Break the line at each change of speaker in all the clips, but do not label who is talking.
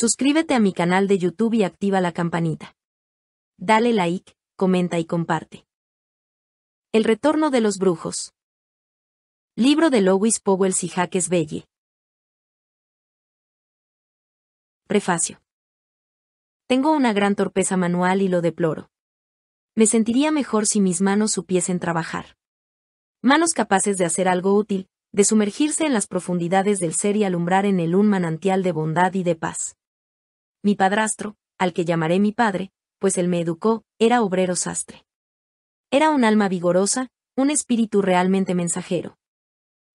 Suscríbete a mi canal de YouTube y activa la campanita. Dale like, comenta y comparte. El retorno de los brujos. Libro de Louis Powell y Jaques Belle. Prefacio. Tengo una gran torpeza manual y lo deploro. Me sentiría mejor si mis manos supiesen trabajar. Manos capaces de hacer algo útil, de sumergirse en las profundidades del ser y alumbrar en el un manantial de bondad y de paz. Mi padrastro, al que llamaré mi padre, pues él me educó, era obrero sastre. Era un alma vigorosa, un espíritu realmente mensajero.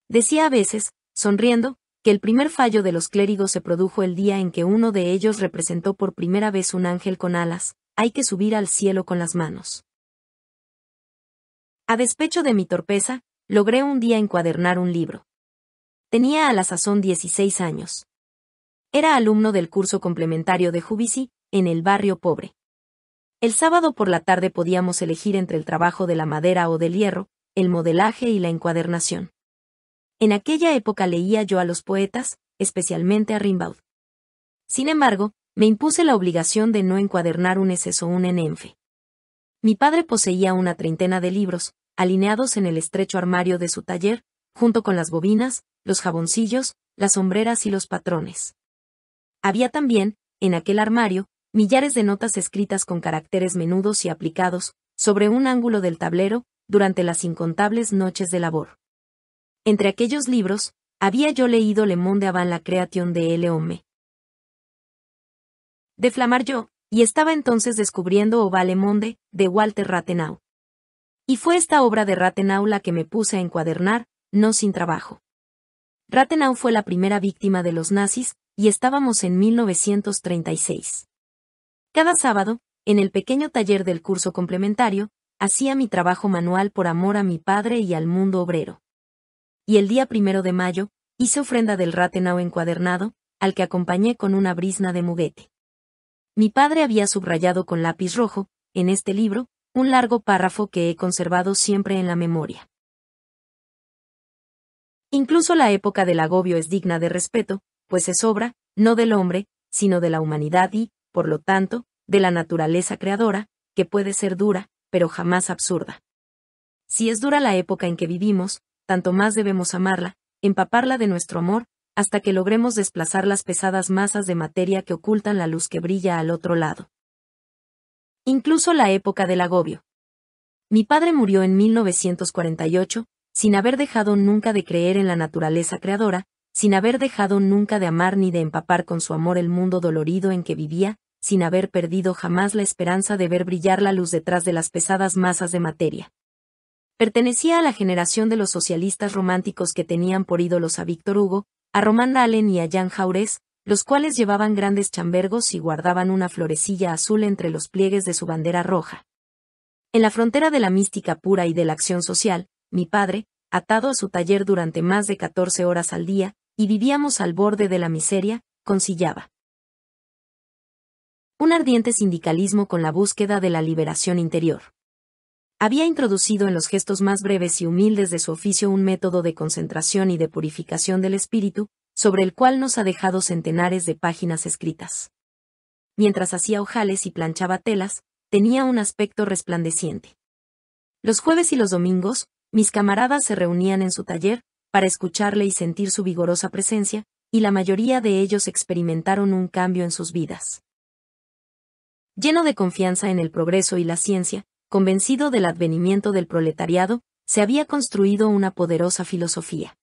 Decía a veces, sonriendo, que el primer fallo de los clérigos se produjo el día en que uno de ellos representó por primera vez un ángel con alas, hay que subir al cielo con las manos. A despecho de mi torpeza, logré un día encuadernar un libro. Tenía a la sazón 16 años. Era alumno del curso complementario de jubici en el barrio pobre. El sábado por la tarde podíamos elegir entre el trabajo de la madera o del hierro, el modelaje y la encuadernación. En aquella época leía yo a los poetas, especialmente a Rimbaud. Sin embargo, me impuse la obligación de no encuadernar un exceso o un enenfe. Mi padre poseía una treintena de libros, alineados en el estrecho armario de su taller, junto con las bobinas, los jaboncillos, las sombreras y los patrones. Había también, en aquel armario, millares de notas escritas con caracteres menudos y aplicados, sobre un ángulo del tablero, durante las incontables noches de labor. Entre aquellos libros, había yo leído Le Monde avant la creation de L. Homme. yo yo, y estaba entonces descubriendo Le Monde, de Walter Rathenau. Y fue esta obra de Rathenau la que me puse a encuadernar, no sin trabajo. Rathenau fue la primera víctima de los nazis, y estábamos en 1936. Cada sábado, en el pequeño taller del curso complementario, hacía mi trabajo manual por amor a mi padre y al mundo obrero. Y el día primero de mayo, hice ofrenda del ratenau encuadernado, al que acompañé con una brisna de muguete. Mi padre había subrayado con lápiz rojo, en este libro, un largo párrafo que he conservado siempre en la memoria. Incluso la época del agobio es digna de respeto, pues es obra, no del hombre, sino de la humanidad y, por lo tanto, de la naturaleza creadora, que puede ser dura, pero jamás absurda. Si es dura la época en que vivimos, tanto más debemos amarla, empaparla de nuestro amor, hasta que logremos desplazar las pesadas masas de materia que ocultan la luz que brilla al otro lado. Incluso la época del agobio. Mi padre murió en 1948, sin haber dejado nunca de creer en la naturaleza creadora, sin haber dejado nunca de amar ni de empapar con su amor el mundo dolorido en que vivía, sin haber perdido jamás la esperanza de ver brillar la luz detrás de las pesadas masas de materia. Pertenecía a la generación de los socialistas románticos que tenían por ídolos a Víctor Hugo, a Román Allen y a Jan Jaures, los cuales llevaban grandes chambergos y guardaban una florecilla azul entre los pliegues de su bandera roja. En la frontera de la mística pura y de la acción social, mi padre, atado a su taller durante más de 14 horas al día, y vivíamos al borde de la miseria, concillaba. Un ardiente sindicalismo con la búsqueda de la liberación interior. Había introducido en los gestos más breves y humildes de su oficio un método de concentración y de purificación del espíritu, sobre el cual nos ha dejado centenares de páginas escritas. Mientras hacía ojales y planchaba telas, tenía un aspecto resplandeciente. Los jueves y los domingos, mis camaradas se reunían en su taller, para escucharle y sentir su vigorosa presencia, y la mayoría de ellos experimentaron un cambio en sus vidas. Lleno de confianza en el progreso y la ciencia, convencido del advenimiento del proletariado, se había construido una poderosa filosofía.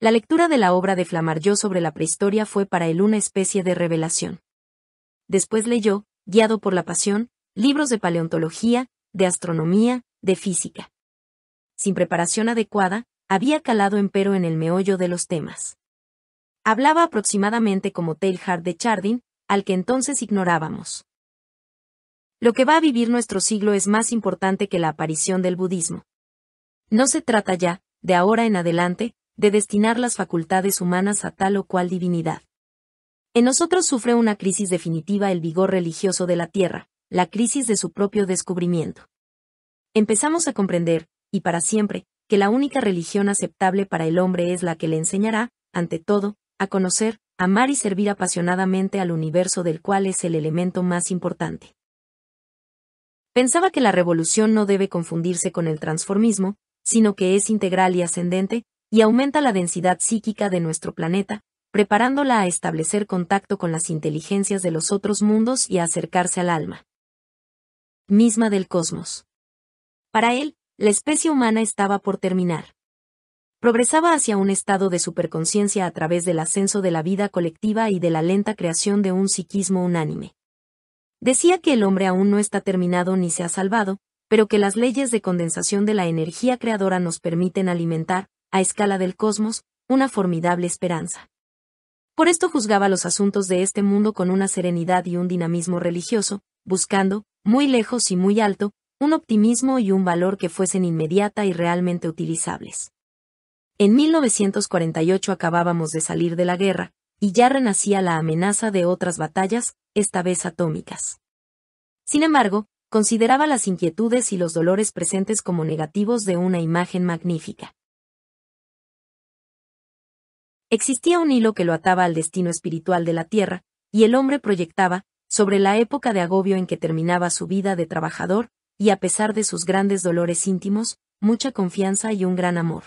La lectura de la obra de Flammarion sobre la prehistoria fue para él una especie de revelación. Después leyó, guiado por la pasión, libros de paleontología, de astronomía, de física. Sin preparación adecuada, había calado empero en el meollo de los temas. Hablaba aproximadamente como Teilhard de Chardin, al que entonces ignorábamos. Lo que va a vivir nuestro siglo es más importante que la aparición del budismo. No se trata ya, de ahora en adelante, de destinar las facultades humanas a tal o cual divinidad. En nosotros sufre una crisis definitiva el vigor religioso de la Tierra, la crisis de su propio descubrimiento. Empezamos a comprender, y para siempre, que la única religión aceptable para el hombre es la que le enseñará, ante todo, a conocer, amar y servir apasionadamente al universo del cual es el elemento más importante. Pensaba que la revolución no debe confundirse con el transformismo, sino que es integral y ascendente, y aumenta la densidad psíquica de nuestro planeta, preparándola a establecer contacto con las inteligencias de los otros mundos y a acercarse al alma misma del cosmos. Para él, la especie humana estaba por terminar. Progresaba hacia un estado de superconciencia a través del ascenso de la vida colectiva y de la lenta creación de un psiquismo unánime. Decía que el hombre aún no está terminado ni se ha salvado, pero que las leyes de condensación de la energía creadora nos permiten alimentar, a escala del cosmos, una formidable esperanza. Por esto juzgaba los asuntos de este mundo con una serenidad y un dinamismo religioso, buscando, muy lejos y muy alto, un optimismo y un valor que fuesen inmediata y realmente utilizables. En 1948 acabábamos de salir de la guerra, y ya renacía la amenaza de otras batallas, esta vez atómicas. Sin embargo, consideraba las inquietudes y los dolores presentes como negativos de una imagen magnífica. Existía un hilo que lo ataba al destino espiritual de la Tierra, y el hombre proyectaba, sobre la época de agobio en que terminaba su vida de trabajador, y a pesar de sus grandes dolores íntimos, mucha confianza y un gran amor.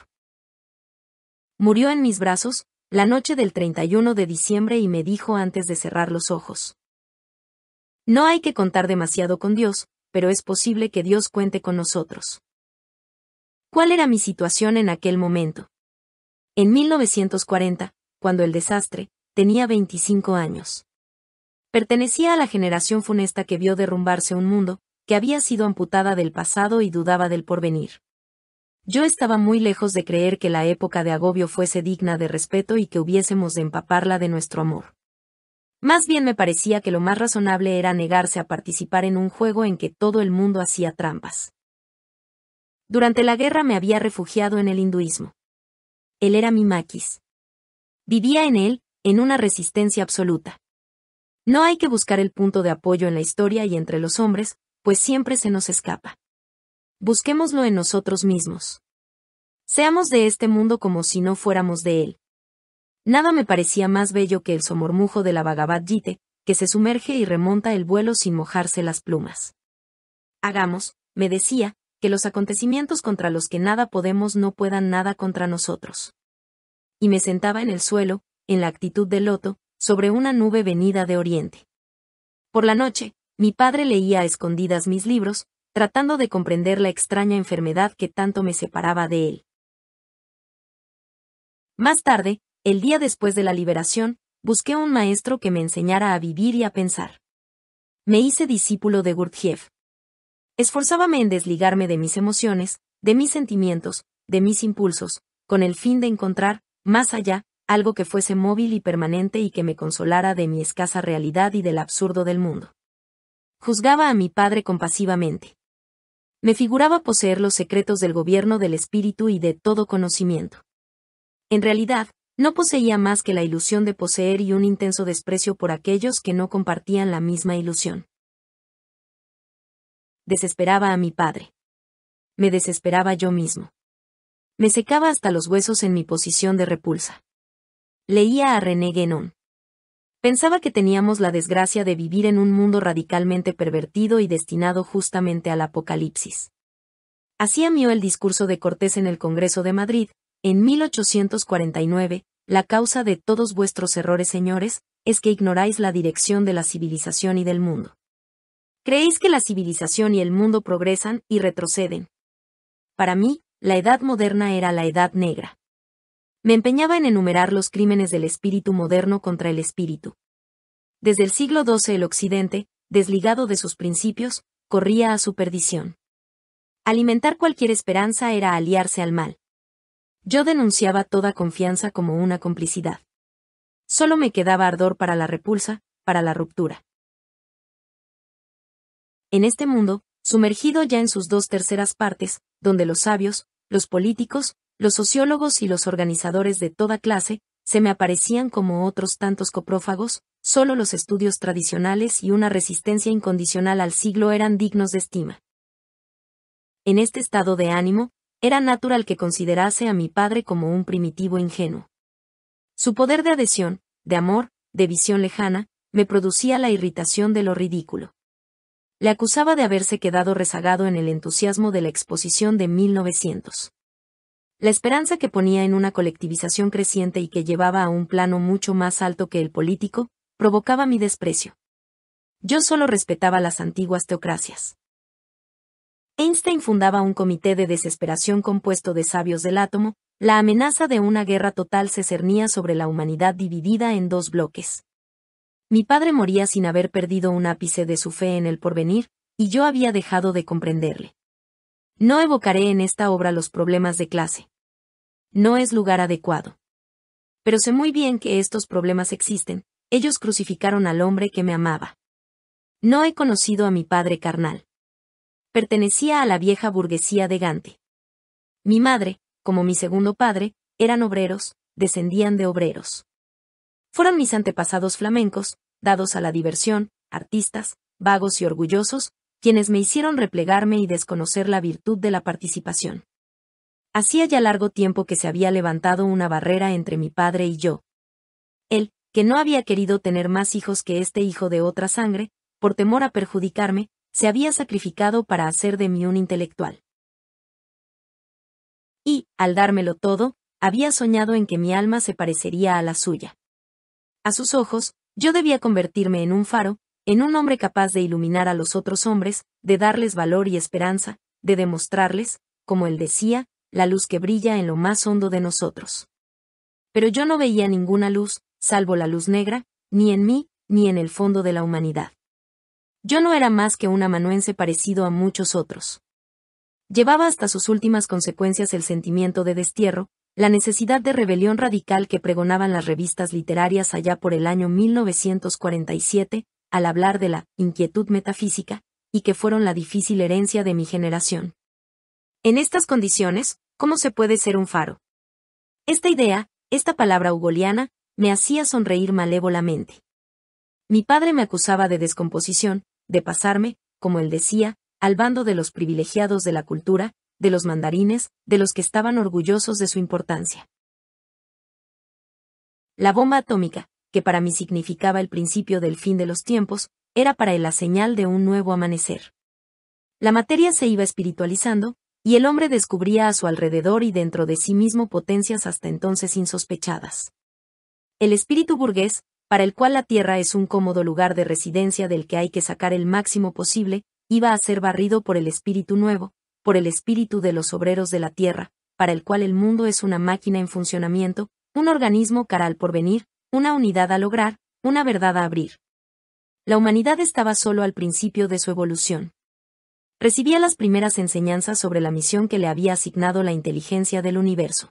Murió en mis brazos, la noche del 31 de diciembre y me dijo antes de cerrar los ojos. No hay que contar demasiado con Dios, pero es posible que Dios cuente con nosotros. ¿Cuál era mi situación en aquel momento? En 1940, cuando el desastre, tenía 25 años. Pertenecía a la generación funesta que vio derrumbarse un mundo, que había sido amputada del pasado y dudaba del porvenir. Yo estaba muy lejos de creer que la época de agobio fuese digna de respeto y que hubiésemos de empaparla de nuestro amor. Más bien me parecía que lo más razonable era negarse a participar en un juego en que todo el mundo hacía trampas. Durante la guerra me había refugiado en el hinduismo. Él era mi maquis. Vivía en él, en una resistencia absoluta. No hay que buscar el punto de apoyo en la historia y entre los hombres, pues siempre se nos escapa. Busquémoslo en nosotros mismos. Seamos de este mundo como si no fuéramos de él. Nada me parecía más bello que el somormujo de la Bhagavad yite que se sumerge y remonta el vuelo sin mojarse las plumas. Hagamos, me decía, que los acontecimientos contra los que nada podemos no puedan nada contra nosotros. Y me sentaba en el suelo, en la actitud de loto, sobre una nube venida de oriente. Por la noche, mi padre leía a escondidas mis libros, tratando de comprender la extraña enfermedad que tanto me separaba de él. Más tarde, el día después de la liberación, busqué un maestro que me enseñara a vivir y a pensar. Me hice discípulo de Gurdjieff. Esforzábame en desligarme de mis emociones, de mis sentimientos, de mis impulsos, con el fin de encontrar, más allá, algo que fuese móvil y permanente y que me consolara de mi escasa realidad y del absurdo del mundo. Juzgaba a mi padre compasivamente. Me figuraba poseer los secretos del gobierno del espíritu y de todo conocimiento. En realidad, no poseía más que la ilusión de poseer y un intenso desprecio por aquellos que no compartían la misma ilusión. Desesperaba a mi padre. Me desesperaba yo mismo. Me secaba hasta los huesos en mi posición de repulsa. Leía a René Guénon. Pensaba que teníamos la desgracia de vivir en un mundo radicalmente pervertido y destinado justamente al apocalipsis. Así amió el discurso de Cortés en el Congreso de Madrid, en 1849, la causa de todos vuestros errores, señores, es que ignoráis la dirección de la civilización y del mundo. Creéis que la civilización y el mundo progresan y retroceden. Para mí, la edad moderna era la edad negra. Me empeñaba en enumerar los crímenes del espíritu moderno contra el espíritu. Desde el siglo XII el Occidente, desligado de sus principios, corría a su perdición. Alimentar cualquier esperanza era aliarse al mal. Yo denunciaba toda confianza como una complicidad. Solo me quedaba ardor para la repulsa, para la ruptura. En este mundo, sumergido ya en sus dos terceras partes, donde los sabios, los políticos, los sociólogos y los organizadores de toda clase, se me aparecían como otros tantos coprófagos, solo los estudios tradicionales y una resistencia incondicional al siglo eran dignos de estima. En este estado de ánimo, era natural que considerase a mi padre como un primitivo ingenuo. Su poder de adhesión, de amor, de visión lejana, me producía la irritación de lo ridículo. Le acusaba de haberse quedado rezagado en el entusiasmo de la exposición de 1900. La esperanza que ponía en una colectivización creciente y que llevaba a un plano mucho más alto que el político, provocaba mi desprecio. Yo solo respetaba las antiguas teocracias. Einstein fundaba un comité de desesperación compuesto de sabios del átomo, la amenaza de una guerra total se cernía sobre la humanidad dividida en dos bloques. Mi padre moría sin haber perdido un ápice de su fe en el porvenir, y yo había dejado de comprenderle. No evocaré en esta obra los problemas de clase no es lugar adecuado. Pero sé muy bien que estos problemas existen, ellos crucificaron al hombre que me amaba. No he conocido a mi padre carnal. Pertenecía a la vieja burguesía de Gante. Mi madre, como mi segundo padre, eran obreros, descendían de obreros. Fueron mis antepasados flamencos, dados a la diversión, artistas, vagos y orgullosos, quienes me hicieron replegarme y desconocer la virtud de la participación. Hacía ya largo tiempo que se había levantado una barrera entre mi padre y yo. Él, que no había querido tener más hijos que este hijo de otra sangre, por temor a perjudicarme, se había sacrificado para hacer de mí un intelectual. Y, al dármelo todo, había soñado en que mi alma se parecería a la suya. A sus ojos, yo debía convertirme en un faro, en un hombre capaz de iluminar a los otros hombres, de darles valor y esperanza, de demostrarles, como él decía, la luz que brilla en lo más hondo de nosotros. Pero yo no veía ninguna luz, salvo la luz negra, ni en mí, ni en el fondo de la humanidad. Yo no era más que un amanuense parecido a muchos otros. Llevaba hasta sus últimas consecuencias el sentimiento de destierro, la necesidad de rebelión radical que pregonaban las revistas literarias allá por el año 1947, al hablar de la inquietud metafísica, y que fueron la difícil herencia de mi generación. En estas condiciones, ¿cómo se puede ser un faro? Esta idea, esta palabra ugoliana, me hacía sonreír malévolamente. Mi padre me acusaba de descomposición, de pasarme, como él decía, al bando de los privilegiados de la cultura, de los mandarines, de los que estaban orgullosos de su importancia. La bomba atómica, que para mí significaba el principio del fin de los tiempos, era para él la señal de un nuevo amanecer. La materia se iba espiritualizando, y el hombre descubría a su alrededor y dentro de sí mismo potencias hasta entonces insospechadas. El espíritu burgués, para el cual la Tierra es un cómodo lugar de residencia del que hay que sacar el máximo posible, iba a ser barrido por el espíritu nuevo, por el espíritu de los obreros de la Tierra, para el cual el mundo es una máquina en funcionamiento, un organismo cara al porvenir, una unidad a lograr, una verdad a abrir. La humanidad estaba solo al principio de su evolución recibía las primeras enseñanzas sobre la misión que le había asignado la inteligencia del universo.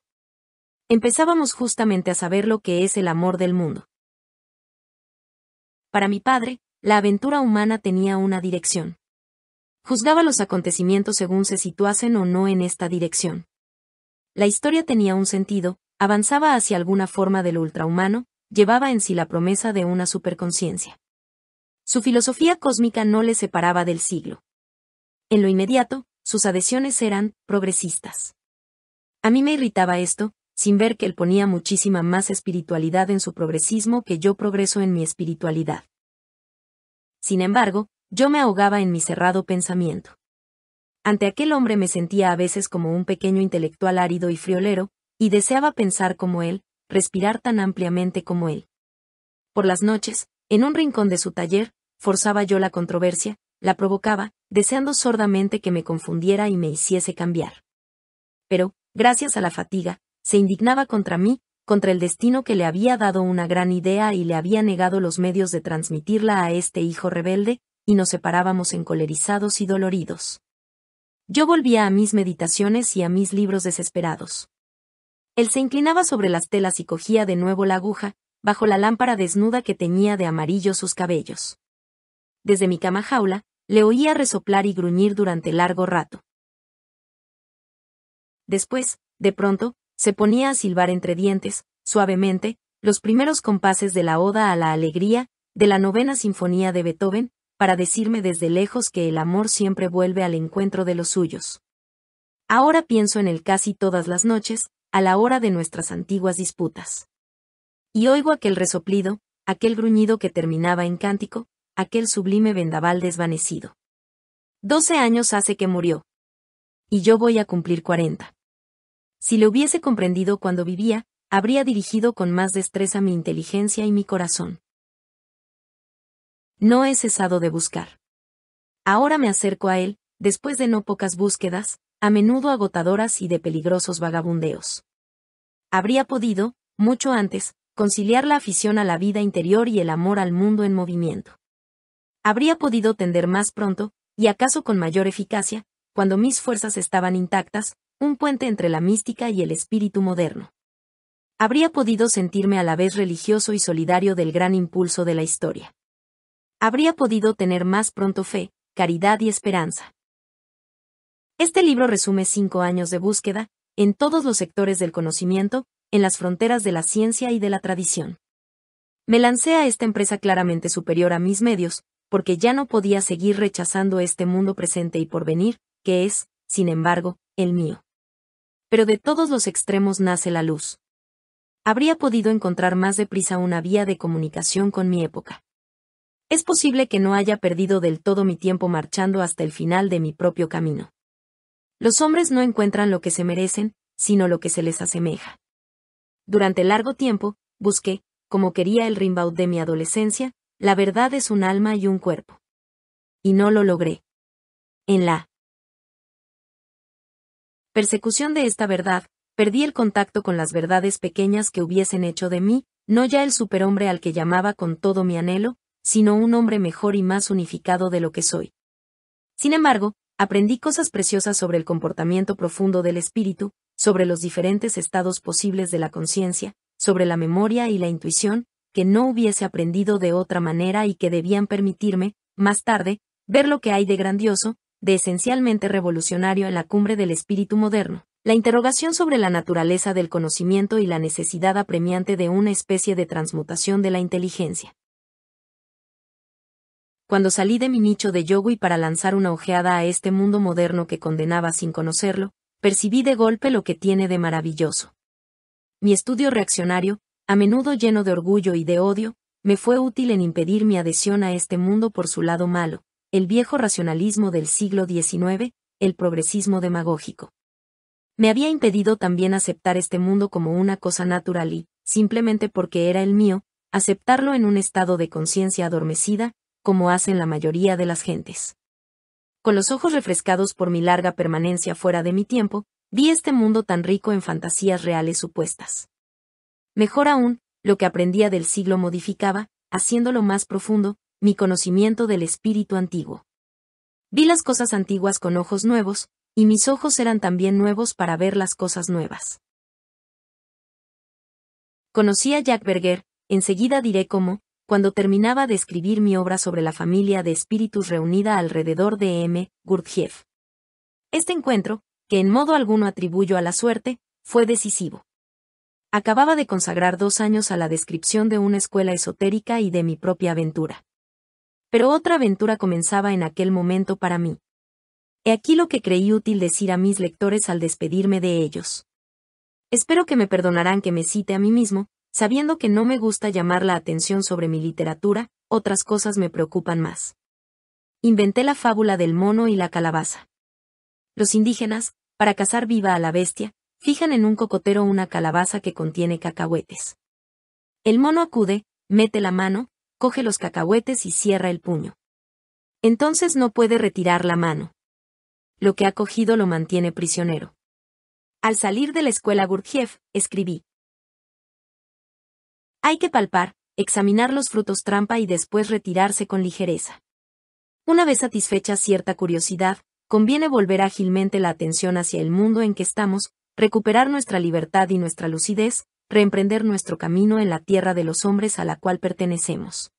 Empezábamos justamente a saber lo que es el amor del mundo. Para mi padre, la aventura humana tenía una dirección. Juzgaba los acontecimientos según se situasen o no en esta dirección. La historia tenía un sentido, avanzaba hacia alguna forma del ultrahumano, llevaba en sí la promesa de una superconciencia. Su filosofía cósmica no le separaba del siglo. En lo inmediato, sus adhesiones eran progresistas. A mí me irritaba esto, sin ver que él ponía muchísima más espiritualidad en su progresismo que yo progreso en mi espiritualidad. Sin embargo, yo me ahogaba en mi cerrado pensamiento. Ante aquel hombre me sentía a veces como un pequeño intelectual árido y friolero, y deseaba pensar como él, respirar tan ampliamente como él. Por las noches, en un rincón de su taller, forzaba yo la controversia, la provocaba, deseando sordamente que me confundiera y me hiciese cambiar. Pero, gracias a la fatiga, se indignaba contra mí, contra el destino que le había dado una gran idea y le había negado los medios de transmitirla a este hijo rebelde, y nos separábamos encolerizados y doloridos. Yo volvía a mis meditaciones y a mis libros desesperados. Él se inclinaba sobre las telas y cogía de nuevo la aguja, bajo la lámpara desnuda que tenía de amarillo sus cabellos. Desde mi cama jaula, le oía resoplar y gruñir durante largo rato. Después, de pronto, se ponía a silbar entre dientes, suavemente, los primeros compases de la Oda a la Alegría, de la novena sinfonía de Beethoven, para decirme desde lejos que el amor siempre vuelve al encuentro de los suyos. Ahora pienso en él casi todas las noches, a la hora de nuestras antiguas disputas. Y oigo aquel resoplido, aquel gruñido que terminaba en cántico, aquel sublime vendaval desvanecido. Doce años hace que murió. Y yo voy a cumplir cuarenta. Si le hubiese comprendido cuando vivía, habría dirigido con más destreza mi inteligencia y mi corazón. No he cesado de buscar. Ahora me acerco a él, después de no pocas búsquedas, a menudo agotadoras y de peligrosos vagabundeos. Habría podido, mucho antes, conciliar la afición a la vida interior y el amor al mundo en movimiento habría podido tender más pronto, y acaso con mayor eficacia, cuando mis fuerzas estaban intactas, un puente entre la mística y el espíritu moderno. Habría podido sentirme a la vez religioso y solidario del gran impulso de la historia. Habría podido tener más pronto fe, caridad y esperanza. Este libro resume cinco años de búsqueda, en todos los sectores del conocimiento, en las fronteras de la ciencia y de la tradición. Me lancé a esta empresa claramente superior a mis medios, porque ya no podía seguir rechazando este mundo presente y porvenir, que es, sin embargo, el mío. Pero de todos los extremos nace la luz. Habría podido encontrar más deprisa una vía de comunicación con mi época. Es posible que no haya perdido del todo mi tiempo marchando hasta el final de mi propio camino. Los hombres no encuentran lo que se merecen, sino lo que se les asemeja. Durante largo tiempo, busqué, como quería el rimbaud de mi adolescencia, la verdad es un alma y un cuerpo. Y no lo logré. En la persecución de esta verdad, perdí el contacto con las verdades pequeñas que hubiesen hecho de mí, no ya el superhombre al que llamaba con todo mi anhelo, sino un hombre mejor y más unificado de lo que soy. Sin embargo, aprendí cosas preciosas sobre el comportamiento profundo del espíritu, sobre los diferentes estados posibles de la conciencia, sobre la memoria y la intuición, que no hubiese aprendido de otra manera y que debían permitirme, más tarde, ver lo que hay de grandioso, de esencialmente revolucionario en la cumbre del espíritu moderno. La interrogación sobre la naturaleza del conocimiento y la necesidad apremiante de una especie de transmutación de la inteligencia. Cuando salí de mi nicho de yogui para lanzar una ojeada a este mundo moderno que condenaba sin conocerlo, percibí de golpe lo que tiene de maravilloso. Mi estudio reaccionario, a menudo lleno de orgullo y de odio, me fue útil en impedir mi adhesión a este mundo por su lado malo, el viejo racionalismo del siglo XIX, el progresismo demagógico. Me había impedido también aceptar este mundo como una cosa natural y, simplemente porque era el mío, aceptarlo en un estado de conciencia adormecida, como hacen la mayoría de las gentes. Con los ojos refrescados por mi larga permanencia fuera de mi tiempo, vi este mundo tan rico en fantasías reales supuestas. Mejor aún, lo que aprendía del siglo modificaba, haciéndolo más profundo, mi conocimiento del espíritu antiguo. Vi las cosas antiguas con ojos nuevos, y mis ojos eran también nuevos para ver las cosas nuevas. Conocí a Jack Berger, enseguida diré cómo, cuando terminaba de escribir mi obra sobre la familia de espíritus reunida alrededor de M. Gurdjieff. Este encuentro, que en modo alguno atribuyo a la suerte, fue decisivo. Acababa de consagrar dos años a la descripción de una escuela esotérica y de mi propia aventura. Pero otra aventura comenzaba en aquel momento para mí. He aquí lo que creí útil decir a mis lectores al despedirme de ellos. Espero que me perdonarán que me cite a mí mismo, sabiendo que no me gusta llamar la atención sobre mi literatura, otras cosas me preocupan más. Inventé la fábula del mono y la calabaza. Los indígenas, para cazar viva a la bestia, fijan en un cocotero una calabaza que contiene cacahuetes. El mono acude, mete la mano, coge los cacahuetes y cierra el puño. Entonces no puede retirar la mano. Lo que ha cogido lo mantiene prisionero. Al salir de la escuela Gurdjieff, escribí. Hay que palpar, examinar los frutos trampa y después retirarse con ligereza. Una vez satisfecha cierta curiosidad, conviene volver ágilmente la atención hacia el mundo en que estamos, recuperar nuestra libertad y nuestra lucidez, reemprender nuestro camino en la tierra de los hombres a la cual pertenecemos.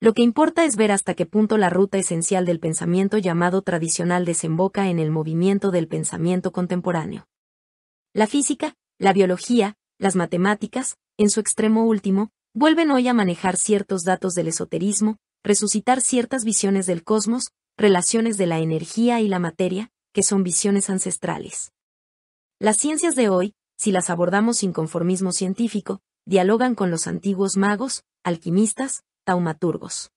Lo que importa es ver hasta qué punto la ruta esencial del pensamiento llamado tradicional desemboca en el movimiento del pensamiento contemporáneo. La física, la biología, las matemáticas, en su extremo último, vuelven hoy a manejar ciertos datos del esoterismo, resucitar ciertas visiones del cosmos, relaciones de la energía y la materia, que son visiones ancestrales. Las ciencias de hoy, si las abordamos sin conformismo científico, dialogan con los antiguos magos, alquimistas, taumaturgos.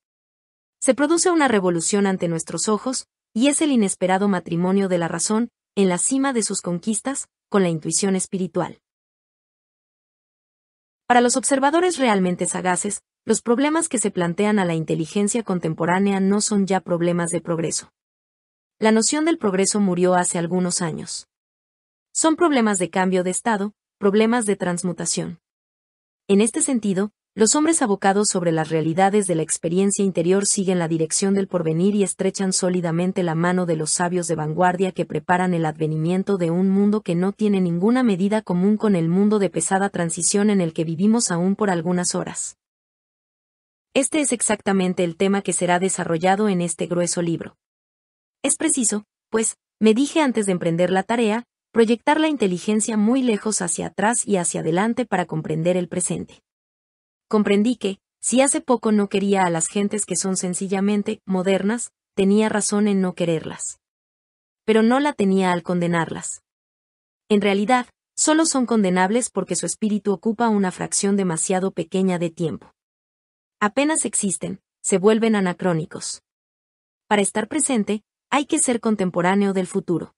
Se produce una revolución ante nuestros ojos, y es el inesperado matrimonio de la razón, en la cima de sus conquistas, con la intuición espiritual. Para los observadores realmente sagaces, los problemas que se plantean a la inteligencia contemporánea no son ya problemas de progreso. La noción del progreso murió hace algunos años son problemas de cambio de estado, problemas de transmutación. En este sentido, los hombres abocados sobre las realidades de la experiencia interior siguen la dirección del porvenir y estrechan sólidamente la mano de los sabios de vanguardia que preparan el advenimiento de un mundo que no tiene ninguna medida común con el mundo de pesada transición en el que vivimos aún por algunas horas. Este es exactamente el tema que será desarrollado en este grueso libro. Es preciso, pues, me dije antes de emprender la tarea, proyectar la inteligencia muy lejos hacia atrás y hacia adelante para comprender el presente. Comprendí que, si hace poco no quería a las gentes que son sencillamente modernas, tenía razón en no quererlas. Pero no la tenía al condenarlas. En realidad, solo son condenables porque su espíritu ocupa una fracción demasiado pequeña de tiempo. Apenas existen, se vuelven anacrónicos. Para estar presente, hay que ser contemporáneo del futuro.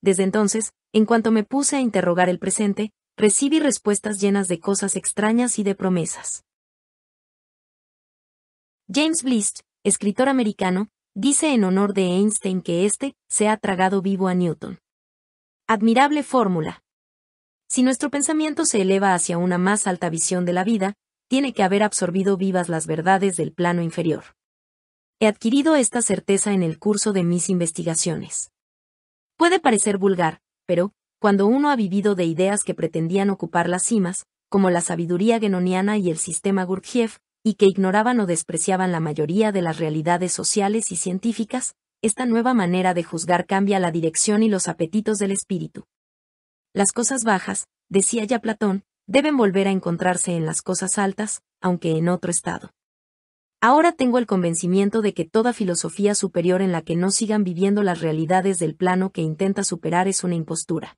Desde entonces, en cuanto me puse a interrogar el presente, recibí respuestas llenas de cosas extrañas y de promesas. James Blist, escritor americano, dice en honor de Einstein que éste se ha tragado vivo a Newton. Admirable fórmula. Si nuestro pensamiento se eleva hacia una más alta visión de la vida, tiene que haber absorbido vivas las verdades del plano inferior. He adquirido esta certeza en el curso de mis investigaciones. Puede parecer vulgar, pero, cuando uno ha vivido de ideas que pretendían ocupar las cimas, como la sabiduría genoniana y el sistema Gurdjieff, y que ignoraban o despreciaban la mayoría de las realidades sociales y científicas, esta nueva manera de juzgar cambia la dirección y los apetitos del espíritu. Las cosas bajas, decía ya Platón, deben volver a encontrarse en las cosas altas, aunque en otro estado. Ahora tengo el convencimiento de que toda filosofía superior en la que no sigan viviendo las realidades del plano que intenta superar es una impostura.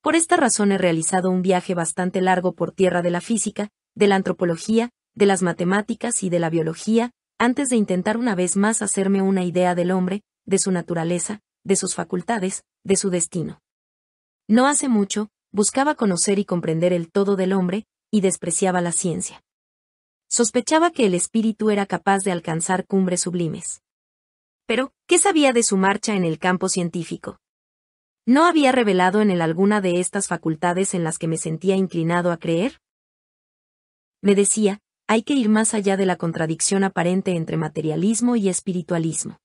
Por esta razón he realizado un viaje bastante largo por tierra de la física, de la antropología, de las matemáticas y de la biología, antes de intentar una vez más hacerme una idea del hombre, de su naturaleza, de sus facultades, de su destino. No hace mucho, buscaba conocer y comprender el todo del hombre, y despreciaba la ciencia. Sospechaba que el espíritu era capaz de alcanzar cumbres sublimes. Pero, ¿qué sabía de su marcha en el campo científico? ¿No había revelado en él alguna de estas facultades en las que me sentía inclinado a creer? Me decía, hay que ir más allá de la contradicción aparente entre materialismo y espiritualismo.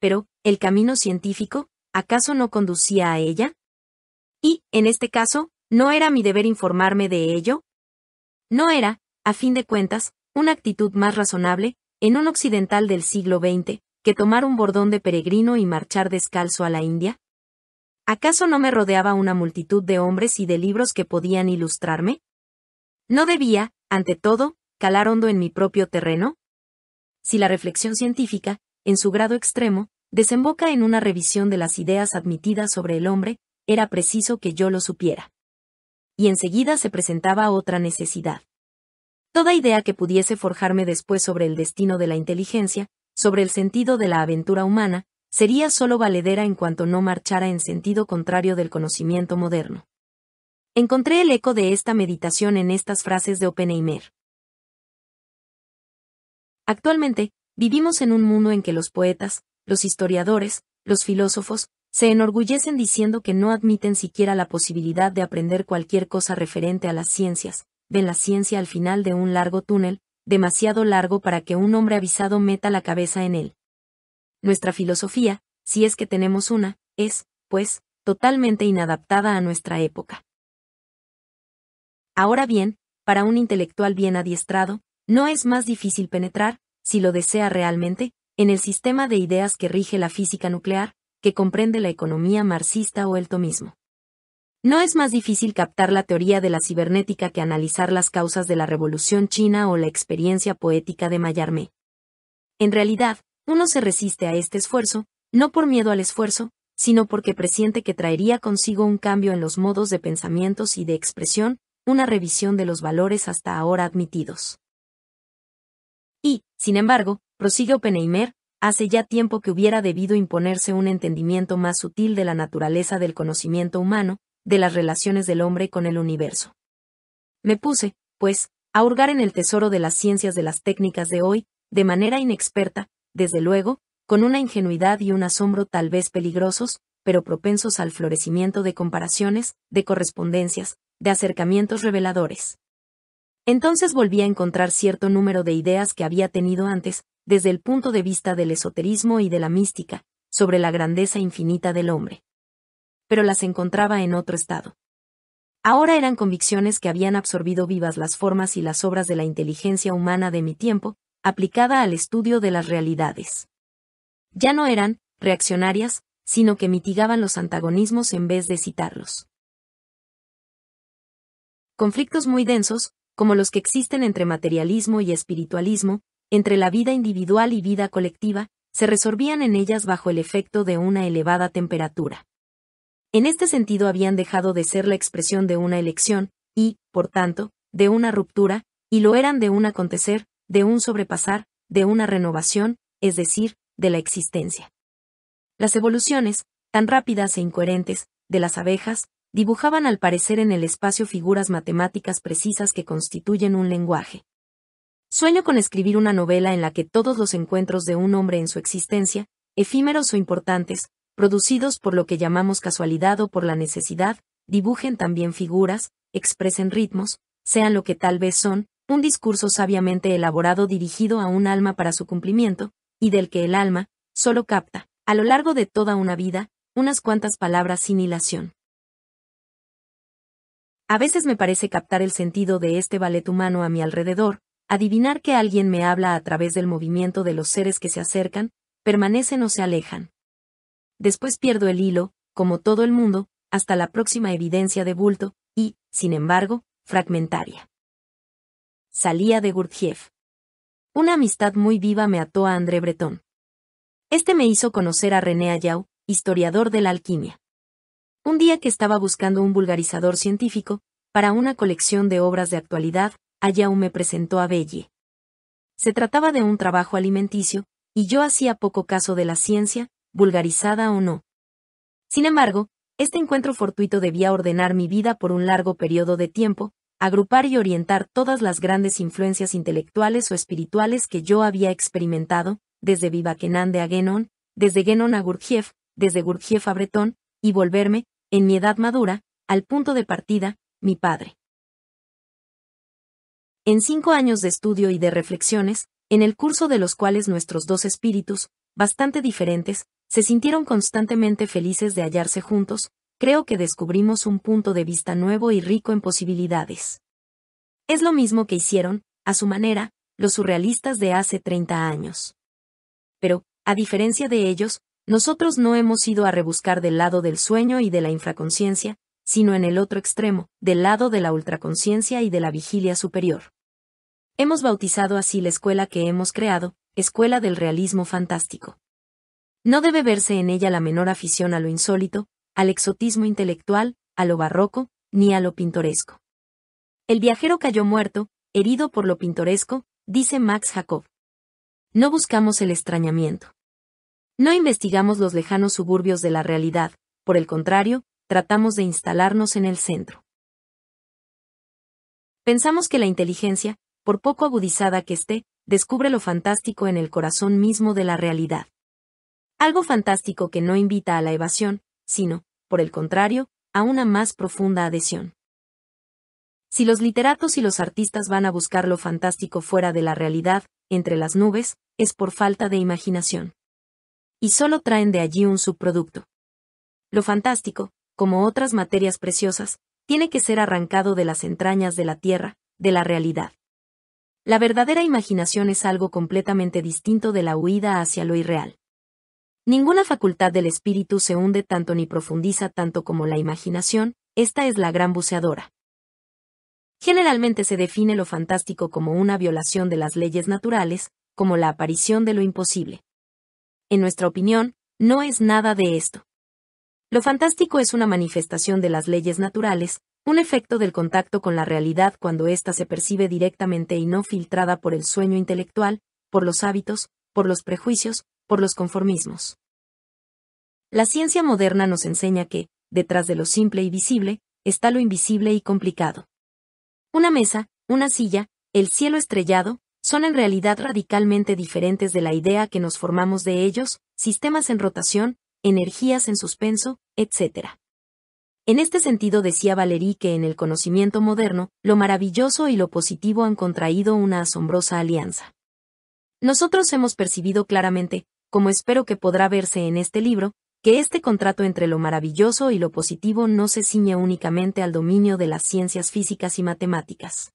Pero, ¿el camino científico, acaso no conducía a ella? Y, en este caso, ¿no era mi deber informarme de ello? No era, a fin de cuentas, una actitud más razonable, en un occidental del siglo XX, que tomar un bordón de peregrino y marchar descalzo a la India? ¿Acaso no me rodeaba una multitud de hombres y de libros que podían ilustrarme? ¿No debía, ante todo, calar hondo en mi propio terreno? Si la reflexión científica, en su grado extremo, desemboca en una revisión de las ideas admitidas sobre el hombre, era preciso que yo lo supiera. Y enseguida se presentaba otra necesidad. Toda idea que pudiese forjarme después sobre el destino de la inteligencia, sobre el sentido de la aventura humana, sería sólo valedera en cuanto no marchara en sentido contrario del conocimiento moderno. Encontré el eco de esta meditación en estas frases de Oppenheimer. Actualmente, vivimos en un mundo en que los poetas, los historiadores, los filósofos, se enorgullecen diciendo que no admiten siquiera la posibilidad de aprender cualquier cosa referente a las ciencias, ven la ciencia al final de un largo túnel, demasiado largo para que un hombre avisado meta la cabeza en él. Nuestra filosofía, si es que tenemos una, es, pues, totalmente inadaptada a nuestra época. Ahora bien, para un intelectual bien adiestrado, no es más difícil penetrar, si lo desea realmente, en el sistema de ideas que rige la física nuclear, que comprende la economía marxista o el tomismo. No es más difícil captar la teoría de la cibernética que analizar las causas de la Revolución China o la experiencia poética de Mayarmé. En realidad, uno se resiste a este esfuerzo, no por miedo al esfuerzo, sino porque presiente que traería consigo un cambio en los modos de pensamientos y de expresión, una revisión de los valores hasta ahora admitidos. Y, sin embargo, prosigue Oppenheimer, hace ya tiempo que hubiera debido imponerse un entendimiento más sutil de la naturaleza del conocimiento humano, de las relaciones del hombre con el universo. Me puse, pues, a hurgar en el tesoro de las ciencias de las técnicas de hoy, de manera inexperta, desde luego, con una ingenuidad y un asombro tal vez peligrosos, pero propensos al florecimiento de comparaciones, de correspondencias, de acercamientos reveladores. Entonces volví a encontrar cierto número de ideas que había tenido antes, desde el punto de vista del esoterismo y de la mística, sobre la grandeza infinita del hombre pero las encontraba en otro estado. Ahora eran convicciones que habían absorbido vivas las formas y las obras de la inteligencia humana de mi tiempo, aplicada al estudio de las realidades. Ya no eran, reaccionarias, sino que mitigaban los antagonismos en vez de citarlos. Conflictos muy densos, como los que existen entre materialismo y espiritualismo, entre la vida individual y vida colectiva, se resolvían en ellas bajo el efecto de una elevada temperatura. En este sentido habían dejado de ser la expresión de una elección, y, por tanto, de una ruptura, y lo eran de un acontecer, de un sobrepasar, de una renovación, es decir, de la existencia. Las evoluciones, tan rápidas e incoherentes, de las abejas, dibujaban al parecer en el espacio figuras matemáticas precisas que constituyen un lenguaje. Sueño con escribir una novela en la que todos los encuentros de un hombre en su existencia, efímeros o importantes, producidos por lo que llamamos casualidad o por la necesidad, dibujen también figuras, expresen ritmos, sean lo que tal vez son, un discurso sabiamente elaborado dirigido a un alma para su cumplimiento, y del que el alma, solo capta, a lo largo de toda una vida, unas cuantas palabras sin hilación. A veces me parece captar el sentido de este ballet humano a mi alrededor, adivinar que alguien me habla a través del movimiento de los seres que se acercan, permanecen o se alejan después pierdo el hilo, como todo el mundo, hasta la próxima evidencia de bulto, y, sin embargo, fragmentaria. Salía de Gurdjieff. Una amistad muy viva me ató a André Breton. Este me hizo conocer a René Ayau, historiador de la alquimia. Un día que estaba buscando un vulgarizador científico, para una colección de obras de actualidad, Ayau me presentó a Belle. Se trataba de un trabajo alimenticio, y yo hacía poco caso de la ciencia, vulgarizada o no. Sin embargo, este encuentro fortuito debía ordenar mi vida por un largo periodo de tiempo, agrupar y orientar todas las grandes influencias intelectuales o espirituales que yo había experimentado, desde Vivekananda a genón desde genón a Gurdjieff, desde Gurdjieff a Bretón, y volverme, en mi edad madura, al punto de partida, mi padre. En cinco años de estudio y de reflexiones, en el curso de los cuales nuestros dos espíritus, bastante diferentes, se sintieron constantemente felices de hallarse juntos, creo que descubrimos un punto de vista nuevo y rico en posibilidades. Es lo mismo que hicieron, a su manera, los surrealistas de hace 30 años. Pero, a diferencia de ellos, nosotros no hemos ido a rebuscar del lado del sueño y de la infraconciencia, sino en el otro extremo, del lado de la ultraconciencia y de la vigilia superior. Hemos bautizado así la escuela que hemos creado, Escuela del Realismo Fantástico. No debe verse en ella la menor afición a lo insólito, al exotismo intelectual, a lo barroco, ni a lo pintoresco. El viajero cayó muerto, herido por lo pintoresco, dice Max Jacob. No buscamos el extrañamiento. No investigamos los lejanos suburbios de la realidad, por el contrario, tratamos de instalarnos en el centro. Pensamos que la inteligencia, por poco agudizada que esté, descubre lo fantástico en el corazón mismo de la realidad algo fantástico que no invita a la evasión, sino, por el contrario, a una más profunda adhesión. Si los literatos y los artistas van a buscar lo fantástico fuera de la realidad, entre las nubes, es por falta de imaginación. Y solo traen de allí un subproducto. Lo fantástico, como otras materias preciosas, tiene que ser arrancado de las entrañas de la tierra, de la realidad. La verdadera imaginación es algo completamente distinto de la huida hacia lo irreal. Ninguna facultad del espíritu se hunde tanto ni profundiza tanto como la imaginación, esta es la gran buceadora. Generalmente se define lo fantástico como una violación de las leyes naturales, como la aparición de lo imposible. En nuestra opinión, no es nada de esto. Lo fantástico es una manifestación de las leyes naturales, un efecto del contacto con la realidad cuando ésta se percibe directamente y no filtrada por el sueño intelectual, por los hábitos, por los prejuicios, por los conformismos. La ciencia moderna nos enseña que, detrás de lo simple y visible, está lo invisible y complicado. Una mesa, una silla, el cielo estrellado, son en realidad radicalmente diferentes de la idea que nos formamos de ellos, sistemas en rotación, energías en suspenso, etc. En este sentido decía Valery que en el conocimiento moderno, lo maravilloso y lo positivo han contraído una asombrosa alianza. Nosotros hemos percibido claramente, como espero que podrá verse en este libro, que este contrato entre lo maravilloso y lo positivo no se ciñe únicamente al dominio de las ciencias físicas y matemáticas.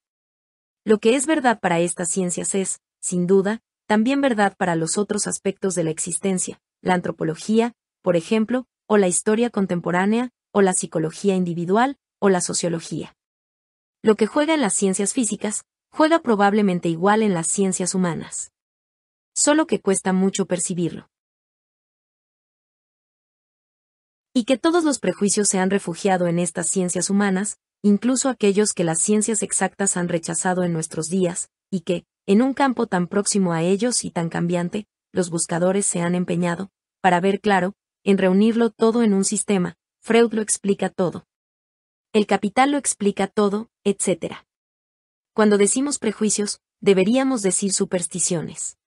Lo que es verdad para estas ciencias es, sin duda, también verdad para los otros aspectos de la existencia, la antropología, por ejemplo, o la historia contemporánea, o la psicología individual, o la sociología. Lo que juega en las ciencias físicas, juega probablemente igual en las ciencias humanas solo que cuesta mucho percibirlo. Y que todos los prejuicios se han refugiado en estas ciencias humanas, incluso aquellos que las ciencias exactas han rechazado en nuestros días, y que, en un campo tan próximo a ellos y tan cambiante, los buscadores se han empeñado, para ver claro, en reunirlo todo en un sistema, Freud lo explica todo. El capital lo explica todo, etc. Cuando decimos prejuicios, deberíamos decir supersticiones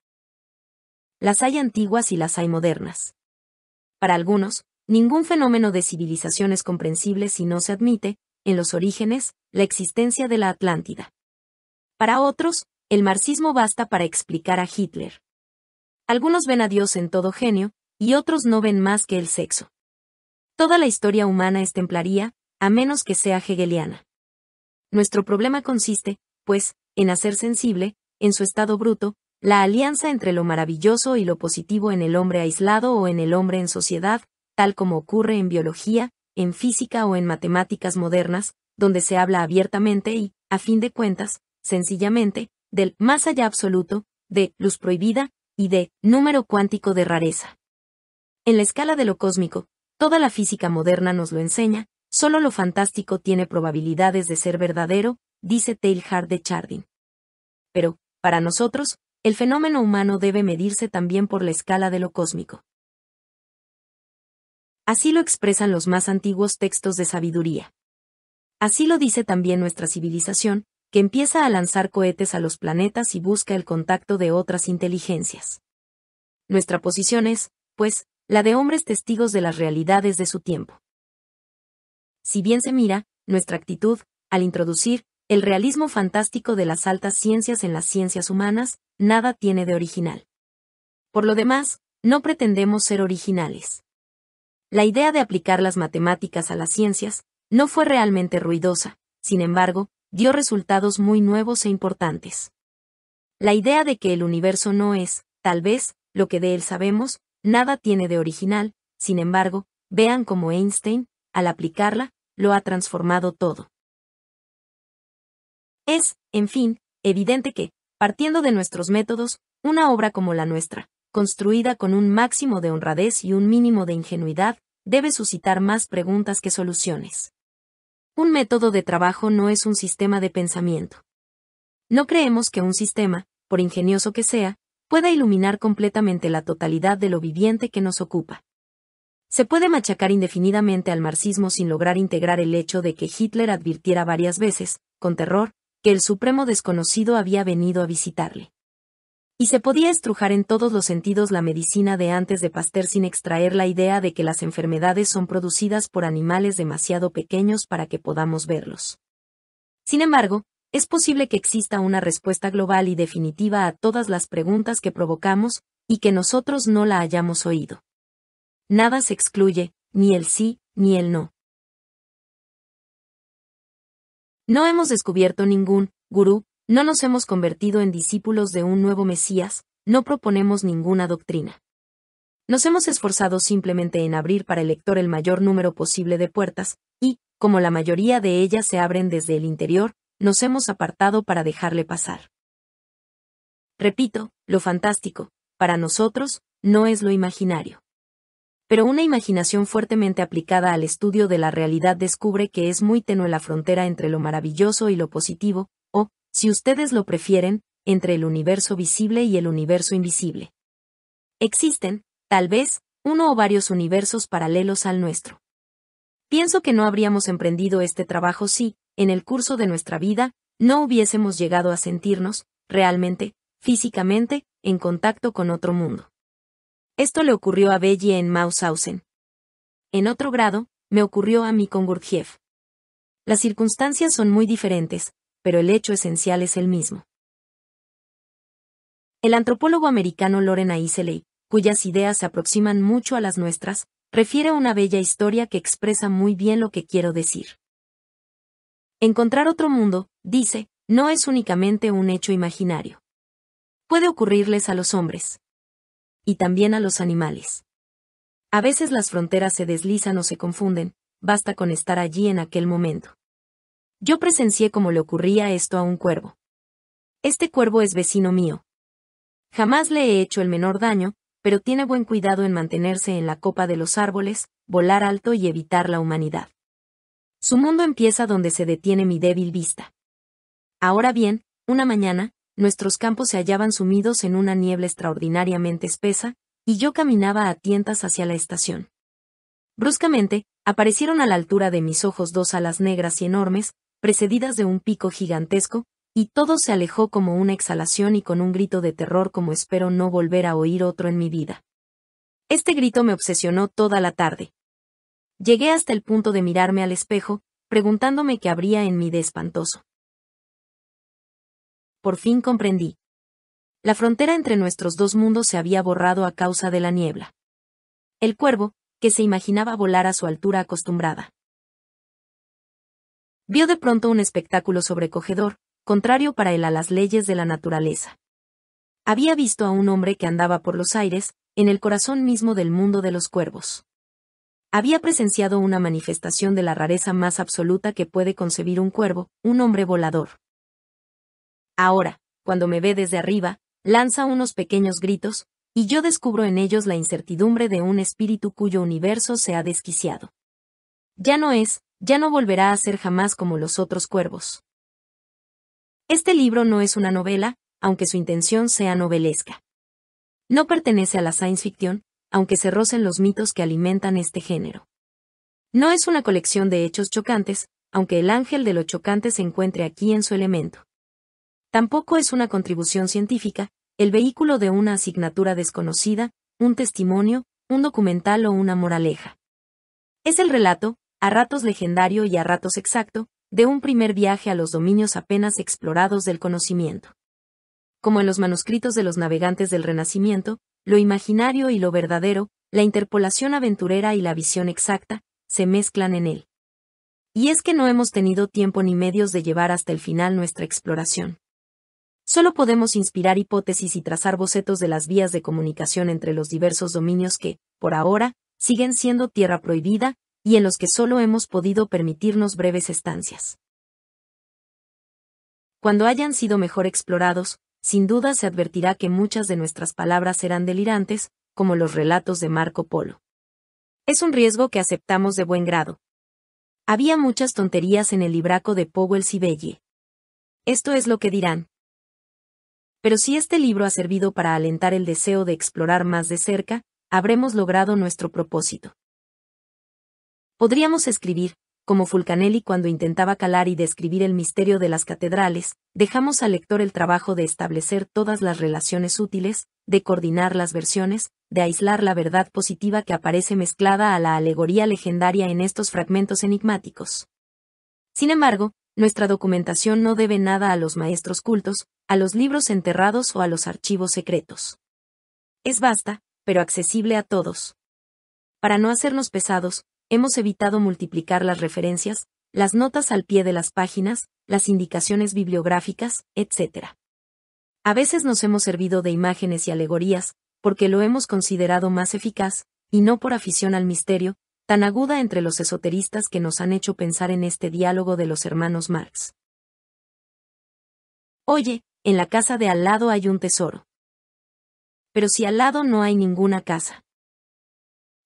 las hay antiguas y las hay modernas. Para algunos, ningún fenómeno de civilización es comprensible si no se admite, en los orígenes, la existencia de la Atlántida. Para otros, el marxismo basta para explicar a Hitler. Algunos ven a Dios en todo genio, y otros no ven más que el sexo. Toda la historia humana es templaría, a menos que sea hegeliana. Nuestro problema consiste, pues, en hacer sensible, en su estado bruto, la alianza entre lo maravilloso y lo positivo en el hombre aislado o en el hombre en sociedad, tal como ocurre en biología, en física o en matemáticas modernas, donde se habla abiertamente y, a fin de cuentas, sencillamente, del más allá absoluto, de luz prohibida, y de número cuántico de rareza. En la escala de lo cósmico, toda la física moderna nos lo enseña, solo lo fantástico tiene probabilidades de ser verdadero, dice Teilhard de Chardin. Pero, para nosotros, el fenómeno humano debe medirse también por la escala de lo cósmico. Así lo expresan los más antiguos textos de sabiduría. Así lo dice también nuestra civilización, que empieza a lanzar cohetes a los planetas y busca el contacto de otras inteligencias. Nuestra posición es, pues, la de hombres testigos de las realidades de su tiempo. Si bien se mira, nuestra actitud, al introducir, el realismo fantástico de las altas ciencias en las ciencias humanas, nada tiene de original. Por lo demás, no pretendemos ser originales. La idea de aplicar las matemáticas a las ciencias no fue realmente ruidosa, sin embargo, dio resultados muy nuevos e importantes. La idea de que el universo no es, tal vez, lo que de él sabemos, nada tiene de original, sin embargo, vean cómo Einstein, al aplicarla, lo ha transformado todo. Es, en fin, evidente que, partiendo de nuestros métodos, una obra como la nuestra, construida con un máximo de honradez y un mínimo de ingenuidad, debe suscitar más preguntas que soluciones. Un método de trabajo no es un sistema de pensamiento. No creemos que un sistema, por ingenioso que sea, pueda iluminar completamente la totalidad de lo viviente que nos ocupa. Se puede machacar indefinidamente al marxismo sin lograr integrar el hecho de que Hitler advirtiera varias veces, con terror, que el supremo desconocido había venido a visitarle. Y se podía estrujar en todos los sentidos la medicina de antes de Pasteur sin extraer la idea de que las enfermedades son producidas por animales demasiado pequeños para que podamos verlos. Sin embargo, es posible que exista una respuesta global y definitiva a todas las preguntas que provocamos, y que nosotros no la hayamos oído. Nada se excluye, ni el sí, ni el no. No hemos descubierto ningún gurú, no nos hemos convertido en discípulos de un nuevo Mesías, no proponemos ninguna doctrina. Nos hemos esforzado simplemente en abrir para el lector el mayor número posible de puertas, y, como la mayoría de ellas se abren desde el interior, nos hemos apartado para dejarle pasar. Repito, lo fantástico, para nosotros, no es lo imaginario pero una imaginación fuertemente aplicada al estudio de la realidad descubre que es muy tenue la frontera entre lo maravilloso y lo positivo, o, si ustedes lo prefieren, entre el universo visible y el universo invisible. Existen, tal vez, uno o varios universos paralelos al nuestro. Pienso que no habríamos emprendido este trabajo si, en el curso de nuestra vida, no hubiésemos llegado a sentirnos, realmente, físicamente, en contacto con otro mundo. Esto le ocurrió a Belli en Maushausen. En otro grado, me ocurrió a mí con Gurdjieff. Las circunstancias son muy diferentes, pero el hecho esencial es el mismo. El antropólogo americano Loren Isley, cuyas ideas se aproximan mucho a las nuestras, refiere una bella historia que expresa muy bien lo que quiero decir. Encontrar otro mundo, dice, no es únicamente un hecho imaginario. Puede ocurrirles a los hombres y también a los animales. A veces las fronteras se deslizan o se confunden, basta con estar allí en aquel momento. Yo presencié cómo le ocurría esto a un cuervo. Este cuervo es vecino mío. Jamás le he hecho el menor daño, pero tiene buen cuidado en mantenerse en la copa de los árboles, volar alto y evitar la humanidad. Su mundo empieza donde se detiene mi débil vista. Ahora bien, una mañana, nuestros campos se hallaban sumidos en una niebla extraordinariamente espesa, y yo caminaba a tientas hacia la estación. Bruscamente, aparecieron a la altura de mis ojos dos alas negras y enormes, precedidas de un pico gigantesco, y todo se alejó como una exhalación y con un grito de terror como espero no volver a oír otro en mi vida. Este grito me obsesionó toda la tarde. Llegué hasta el punto de mirarme al espejo, preguntándome qué habría en mí de espantoso por fin comprendí. La frontera entre nuestros dos mundos se había borrado a causa de la niebla. El cuervo, que se imaginaba volar a su altura acostumbrada. Vio de pronto un espectáculo sobrecogedor, contrario para él a las leyes de la naturaleza. Había visto a un hombre que andaba por los aires, en el corazón mismo del mundo de los cuervos. Había presenciado una manifestación de la rareza más absoluta que puede concebir un cuervo, un hombre volador. Ahora, cuando me ve desde arriba, lanza unos pequeños gritos, y yo descubro en ellos la incertidumbre de un espíritu cuyo universo se ha desquiciado. Ya no es, ya no volverá a ser jamás como los otros cuervos. Este libro no es una novela, aunque su intención sea novelesca. No pertenece a la science ficción, aunque se rocen los mitos que alimentan este género. No es una colección de hechos chocantes, aunque el ángel de lo chocante se encuentre aquí en su elemento. Tampoco es una contribución científica, el vehículo de una asignatura desconocida, un testimonio, un documental o una moraleja. Es el relato, a ratos legendario y a ratos exacto, de un primer viaje a los dominios apenas explorados del conocimiento. Como en los manuscritos de los navegantes del Renacimiento, lo imaginario y lo verdadero, la interpolación aventurera y la visión exacta, se mezclan en él. Y es que no hemos tenido tiempo ni medios de llevar hasta el final nuestra exploración solo podemos inspirar hipótesis y trazar bocetos de las vías de comunicación entre los diversos dominios que, por ahora, siguen siendo tierra prohibida, y en los que solo hemos podido permitirnos breves estancias. Cuando hayan sido mejor explorados, sin duda se advertirá que muchas de nuestras palabras serán delirantes, como los relatos de Marco Polo. Es un riesgo que aceptamos de buen grado. Había muchas tonterías en el libraco de Powell Sibelli. Esto es lo que dirán, pero si este libro ha servido para alentar el deseo de explorar más de cerca, habremos logrado nuestro propósito. Podríamos escribir, como Fulcanelli cuando intentaba calar y describir el misterio de las catedrales, dejamos al lector el trabajo de establecer todas las relaciones útiles, de coordinar las versiones, de aislar la verdad positiva que aparece mezclada a la alegoría legendaria en estos fragmentos enigmáticos. Sin embargo, nuestra documentación no debe nada a los maestros cultos, a los libros enterrados o a los archivos secretos. Es basta, pero accesible a todos. Para no hacernos pesados, hemos evitado multiplicar las referencias, las notas al pie de las páginas, las indicaciones bibliográficas, etc. A veces nos hemos servido de imágenes y alegorías, porque lo hemos considerado más eficaz, y no por afición al misterio, tan aguda entre los esoteristas que nos han hecho pensar en este diálogo de los hermanos Marx. Oye, en la casa de al lado hay un tesoro. Pero si al lado no hay ninguna casa.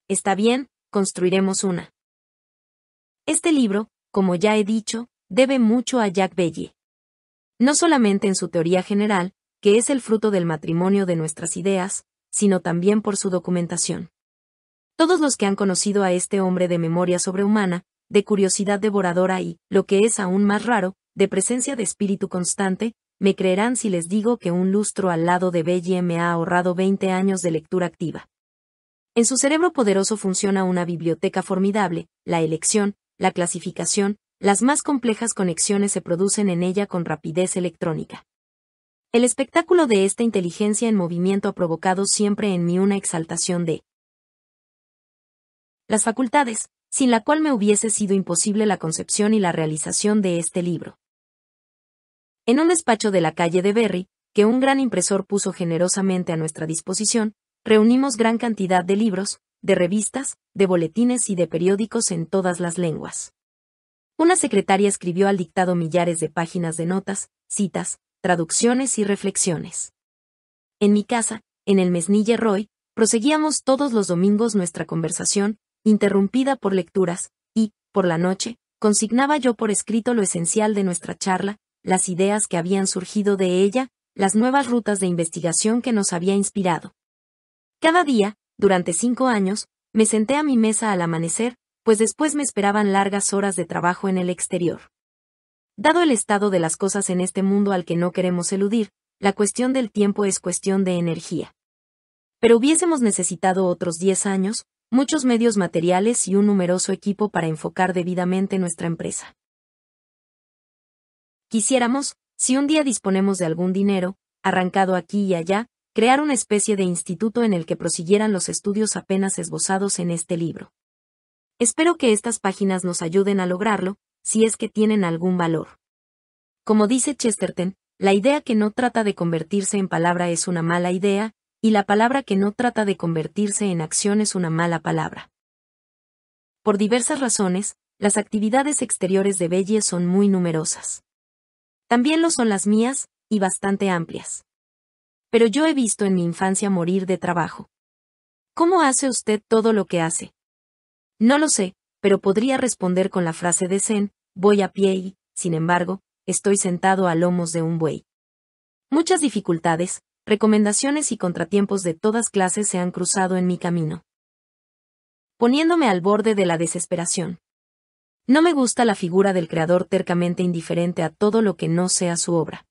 Está bien, construiremos una. Este libro, como ya he dicho, debe mucho a Jacques Belli. No solamente en su teoría general, que es el fruto del matrimonio de nuestras ideas, sino también por su documentación. Todos los que han conocido a este hombre de memoria sobrehumana, de curiosidad devoradora y, lo que es aún más raro, de presencia de espíritu constante, me creerán si les digo que un lustro al lado de Belle me ha ahorrado 20 años de lectura activa. En su cerebro poderoso funciona una biblioteca formidable, la elección, la clasificación, las más complejas conexiones se producen en ella con rapidez electrónica. El espectáculo de esta inteligencia en movimiento ha provocado siempre en mí una exaltación de las facultades, sin la cual me hubiese sido imposible la concepción y la realización de este libro. En un despacho de la calle de Berry, que un gran impresor puso generosamente a nuestra disposición, reunimos gran cantidad de libros, de revistas, de boletines y de periódicos en todas las lenguas. Una secretaria escribió al dictado millares de páginas de notas, citas, traducciones y reflexiones. En mi casa, en el Mesnille Roy, proseguíamos todos los domingos nuestra conversación, interrumpida por lecturas, y, por la noche, consignaba yo por escrito lo esencial de nuestra charla, las ideas que habían surgido de ella, las nuevas rutas de investigación que nos había inspirado. Cada día, durante cinco años, me senté a mi mesa al amanecer, pues después me esperaban largas horas de trabajo en el exterior. Dado el estado de las cosas en este mundo al que no queremos eludir, la cuestión del tiempo es cuestión de energía. Pero hubiésemos necesitado otros diez años, muchos medios materiales y un numeroso equipo para enfocar debidamente nuestra empresa. Quisiéramos, si un día disponemos de algún dinero, arrancado aquí y allá, crear una especie de instituto en el que prosiguieran los estudios apenas esbozados en este libro. Espero que estas páginas nos ayuden a lograrlo, si es que tienen algún valor. Como dice Chesterton, la idea que no trata de convertirse en palabra es una mala idea, y la palabra que no trata de convertirse en acción es una mala palabra. Por diversas razones, las actividades exteriores de Belle son muy numerosas. También lo son las mías, y bastante amplias. Pero yo he visto en mi infancia morir de trabajo. ¿Cómo hace usted todo lo que hace? No lo sé, pero podría responder con la frase de Zen, voy a pie y, sin embargo, estoy sentado a lomos de un buey. Muchas dificultades, recomendaciones y contratiempos de todas clases se han cruzado en mi camino. Poniéndome al borde de la desesperación. No me gusta la figura del creador tercamente indiferente a todo lo que no sea su obra.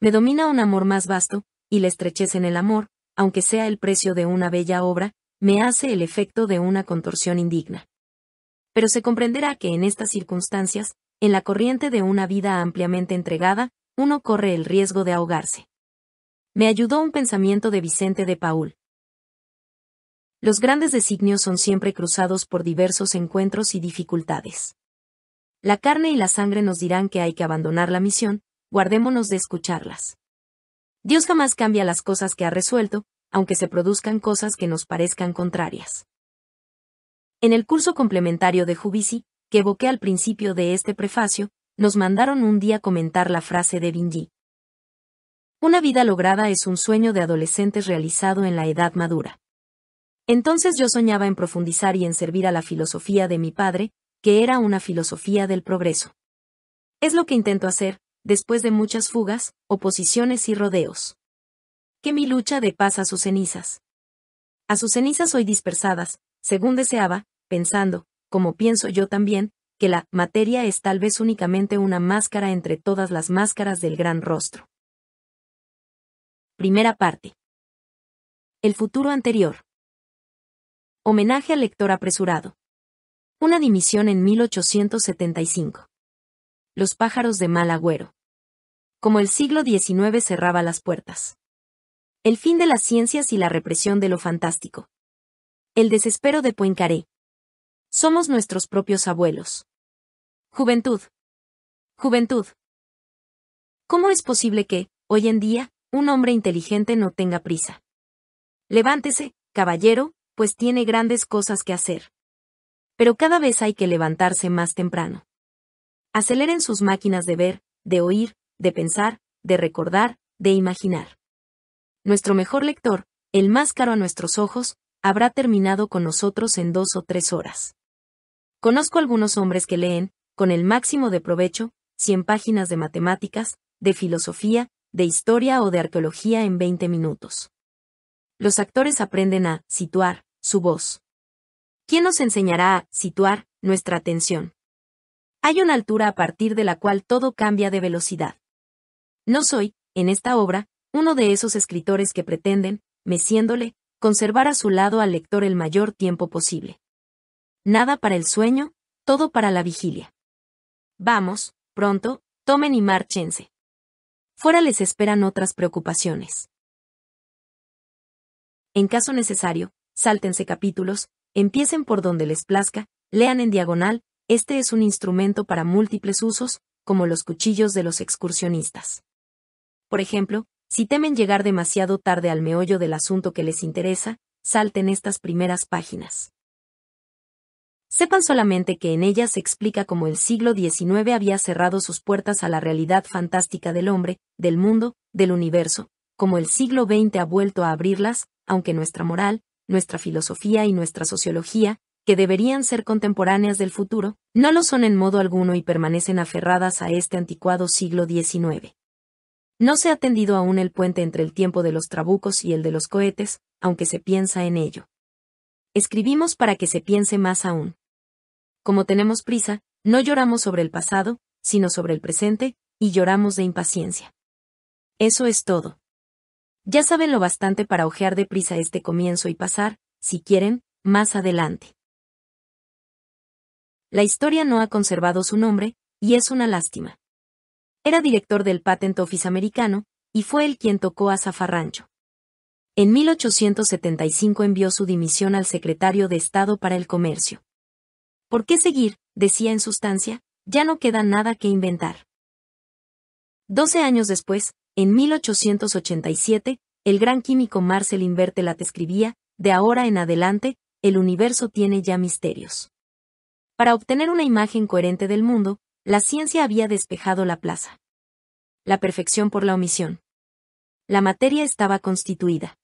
Me domina un amor más vasto, y la estrechez en el amor, aunque sea el precio de una bella obra, me hace el efecto de una contorsión indigna. Pero se comprenderá que en estas circunstancias, en la corriente de una vida ampliamente entregada, uno corre el riesgo de ahogarse. Me ayudó un pensamiento de Vicente de Paul. Los grandes designios son siempre cruzados por diversos encuentros y dificultades. La carne y la sangre nos dirán que hay que abandonar la misión, guardémonos de escucharlas. Dios jamás cambia las cosas que ha resuelto, aunque se produzcan cosas que nos parezcan contrarias. En el curso complementario de Jubici, que evoqué al principio de este prefacio, nos mandaron un día comentar la frase de Vinji. Una vida lograda es un sueño de adolescentes realizado en la edad madura. Entonces yo soñaba en profundizar y en servir a la filosofía de mi padre, que era una filosofía del progreso. Es lo que intento hacer, después de muchas fugas, oposiciones y rodeos. Que mi lucha de paz a sus cenizas. A sus cenizas soy dispersadas, según deseaba, pensando, como pienso yo también, que la materia es tal vez únicamente una máscara entre todas las máscaras del gran rostro. Primera parte. El futuro anterior. Homenaje al lector apresurado. Una dimisión en 1875. Los pájaros de mal agüero. Como el siglo XIX cerraba las puertas. El fin de las ciencias y la represión de lo fantástico. El desespero de Poincaré. Somos nuestros propios abuelos. Juventud. Juventud. ¿Cómo es posible que, hoy en día, un hombre inteligente no tenga prisa. Levántese, caballero, pues tiene grandes cosas que hacer. Pero cada vez hay que levantarse más temprano. Aceleren sus máquinas de ver, de oír, de pensar, de recordar, de imaginar. Nuestro mejor lector, el más caro a nuestros ojos, habrá terminado con nosotros en dos o tres horas. Conozco algunos hombres que leen, con el máximo de provecho, cien páginas de matemáticas, de filosofía, de historia o de arqueología en 20 minutos. Los actores aprenden a situar su voz. ¿Quién nos enseñará a situar nuestra atención? Hay una altura a partir de la cual todo cambia de velocidad. No soy, en esta obra, uno de esos escritores que pretenden, meciéndole, conservar a su lado al lector el mayor tiempo posible. Nada para el sueño, todo para la vigilia. Vamos, pronto, tomen y márchense. Fuera les esperan otras preocupaciones. En caso necesario, sáltense capítulos, empiecen por donde les plazca, lean en diagonal, este es un instrumento para múltiples usos, como los cuchillos de los excursionistas. Por ejemplo, si temen llegar demasiado tarde al meollo del asunto que les interesa, salten estas primeras páginas. Sepan solamente que en ella se explica cómo el siglo XIX había cerrado sus puertas a la realidad fantástica del hombre, del mundo, del universo, como el siglo XX ha vuelto a abrirlas, aunque nuestra moral, nuestra filosofía y nuestra sociología, que deberían ser contemporáneas del futuro, no lo son en modo alguno y permanecen aferradas a este anticuado siglo XIX. No se ha tendido aún el puente entre el tiempo de los trabucos y el de los cohetes, aunque se piensa en ello. Escribimos para que se piense más aún como tenemos prisa, no lloramos sobre el pasado, sino sobre el presente, y lloramos de impaciencia. Eso es todo. Ya saben lo bastante para ojear de prisa este comienzo y pasar, si quieren, más adelante. La historia no ha conservado su nombre, y es una lástima. Era director del Patent Office americano, y fue él quien tocó a Zafarrancho. En 1875 envió su dimisión al secretario de Estado para el Comercio. ¿Por qué seguir? decía en sustancia, ya no queda nada que inventar. Doce años después, en 1887, el gran químico Marcel Invertelat escribía, de ahora en adelante, el universo tiene ya misterios. Para obtener una imagen coherente del mundo, la ciencia había despejado la plaza. La perfección por la omisión. La materia estaba constituida.